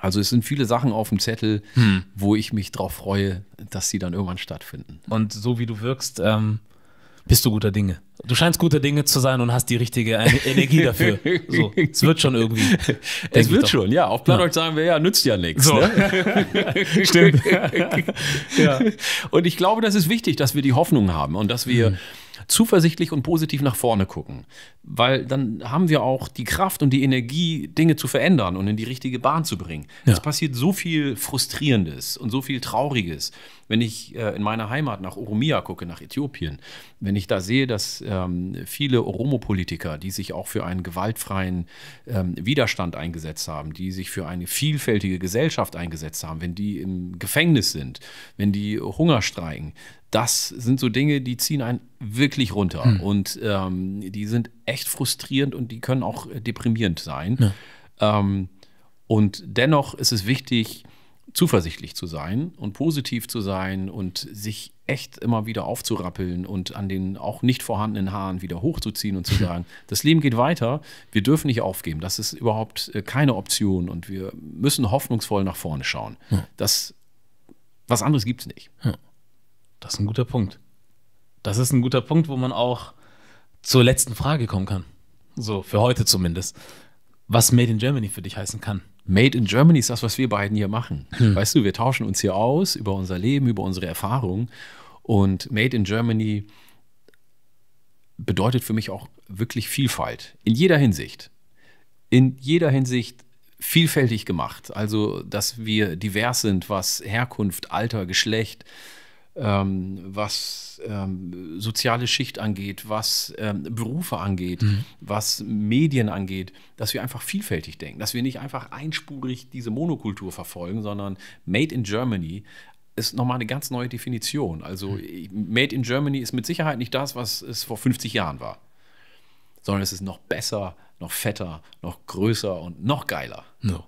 Also es sind viele Sachen auf dem Zettel, hm. wo ich mich drauf freue, dass sie dann irgendwann stattfinden. Und so wie du wirkst, ähm, bist du guter Dinge. Du scheinst guter Dinge zu sein und hast die richtige Energie dafür. So, es wird schon irgendwie. Es wird schon, ja. Auf Plattdeutsch ja. sagen wir ja, nützt ja nichts. So. Ne? Stimmt. ja. Und ich glaube, das ist wichtig, dass wir die Hoffnung haben und dass wir. Mhm zuversichtlich und positiv nach vorne gucken. Weil dann haben wir auch die Kraft und die Energie, Dinge zu verändern und in die richtige Bahn zu bringen. Ja. Es passiert so viel Frustrierendes und so viel Trauriges. Wenn ich äh, in meiner Heimat nach Oromia gucke, nach Äthiopien, wenn ich da sehe, dass ähm, viele Oromo-Politiker, die sich auch für einen gewaltfreien ähm, Widerstand eingesetzt haben, die sich für eine vielfältige Gesellschaft eingesetzt haben, wenn die im Gefängnis sind, wenn die Hunger streiken, das sind so Dinge, die ziehen einen wirklich runter. Hm. Und ähm, die sind echt frustrierend und die können auch äh, deprimierend sein. Ja. Ähm, und dennoch ist es wichtig, zuversichtlich zu sein und positiv zu sein und sich echt immer wieder aufzurappeln und an den auch nicht vorhandenen Haaren wieder hochzuziehen und zu sagen, das Leben geht weiter, wir dürfen nicht aufgeben, das ist überhaupt äh, keine Option und wir müssen hoffnungsvoll nach vorne schauen. Ja. Das, was anderes gibt es nicht. Ja. Das ist ein guter Punkt. Das ist ein guter Punkt, wo man auch zur letzten Frage kommen kann. So, für heute zumindest. Was Made in Germany für dich heißen kann. Made in Germany ist das, was wir beiden hier machen. Hm. Weißt du, wir tauschen uns hier aus über unser Leben, über unsere Erfahrungen. Und Made in Germany bedeutet für mich auch wirklich Vielfalt. In jeder Hinsicht. In jeder Hinsicht vielfältig gemacht. Also, dass wir divers sind, was Herkunft, Alter, Geschlecht, ähm, was ähm, soziale Schicht angeht, was ähm, Berufe angeht, mhm. was Medien angeht, dass wir einfach vielfältig denken, dass wir nicht einfach einspurig diese Monokultur verfolgen, sondern Made in Germany ist nochmal eine ganz neue Definition. Also mhm. Made in Germany ist mit Sicherheit nicht das, was es vor 50 Jahren war, sondern es ist noch besser, noch fetter, noch größer und noch geiler. No.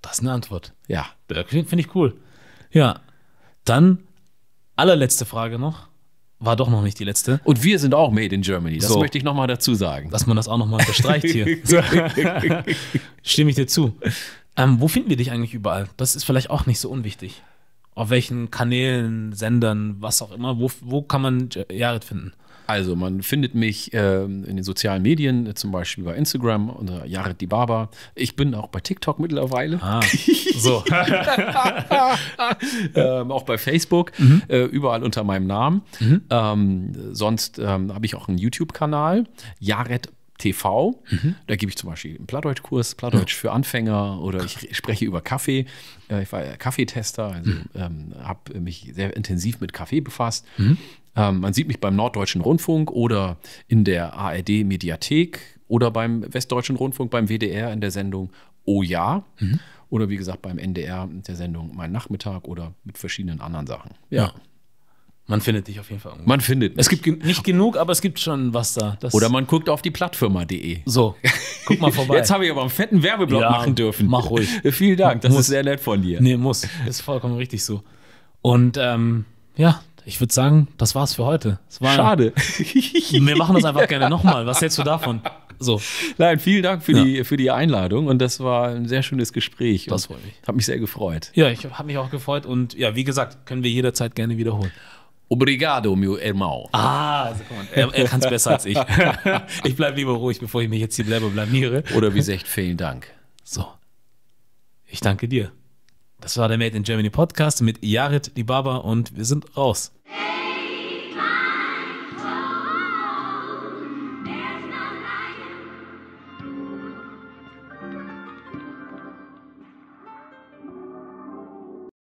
Das ist eine Antwort. Ja. Finde ich cool. Ja. Dann allerletzte Frage noch. War doch noch nicht die letzte. Und wir sind auch made in Germany. Das so. möchte ich nochmal dazu sagen. Dass man das auch nochmal unterstreicht hier. Stimme ich dir zu. Ähm, wo finden wir dich eigentlich überall? Das ist vielleicht auch nicht so unwichtig. Auf welchen Kanälen, Sendern, was auch immer. Wo, wo kann man Jared finden? Also, man findet mich äh, in den sozialen Medien, äh, zum Beispiel bei Instagram unter äh, Jared die Barber. Ich bin auch bei TikTok mittlerweile. Ah, so. ähm, auch bei Facebook, mhm. äh, überall unter meinem Namen. Mhm. Ähm, sonst ähm, habe ich auch einen YouTube-Kanal, Jared TV. Mhm. Da gebe ich zum Beispiel einen Plattdeutschkurs, Plattdeutsch ja. für Anfänger oder ich spreche über Kaffee. Äh, ich war Kaffeetester, also mhm. ähm, habe mich sehr intensiv mit Kaffee befasst. Mhm. Ähm, man sieht mich beim Norddeutschen Rundfunk oder in der ARD Mediathek oder beim Westdeutschen Rundfunk, beim WDR in der Sendung Oh ja. Mhm. Oder wie gesagt beim NDR in der Sendung Mein Nachmittag oder mit verschiedenen anderen Sachen. ja. ja. Man findet dich auf jeden Fall. Irgendwo. Man findet. Mich. Es gibt nicht genug, aber es gibt schon was da. Das Oder man guckt auf die Plattfirma.de. So, guck mal vorbei. Jetzt habe ich aber einen fetten Werbeblock ja, machen dürfen. Mach ruhig. Vielen Dank, das muss. ist sehr nett von dir. Nee, muss. Ist vollkommen richtig so. Und ähm, ja, ich würde sagen, das war's für heute. War Schade. wir machen das einfach gerne nochmal. Was hältst du davon? So. Nein, vielen Dank für, ja. die, für die Einladung und das war ein sehr schönes Gespräch. Das freut mich. Hat mich sehr gefreut. Ja, ich habe mich auch gefreut und ja, wie gesagt, können wir jederzeit gerne wiederholen. Obrigado, mio irmão. Ah, also, guck er, er kann es besser als ich. ich bleibe lieber ruhig, bevor ich mich jetzt hier selber blamiere. Oder wie gesagt, vielen Dank. So. Ich danke dir. Das war der Made in Germany Podcast mit Jared Libaba und wir sind raus.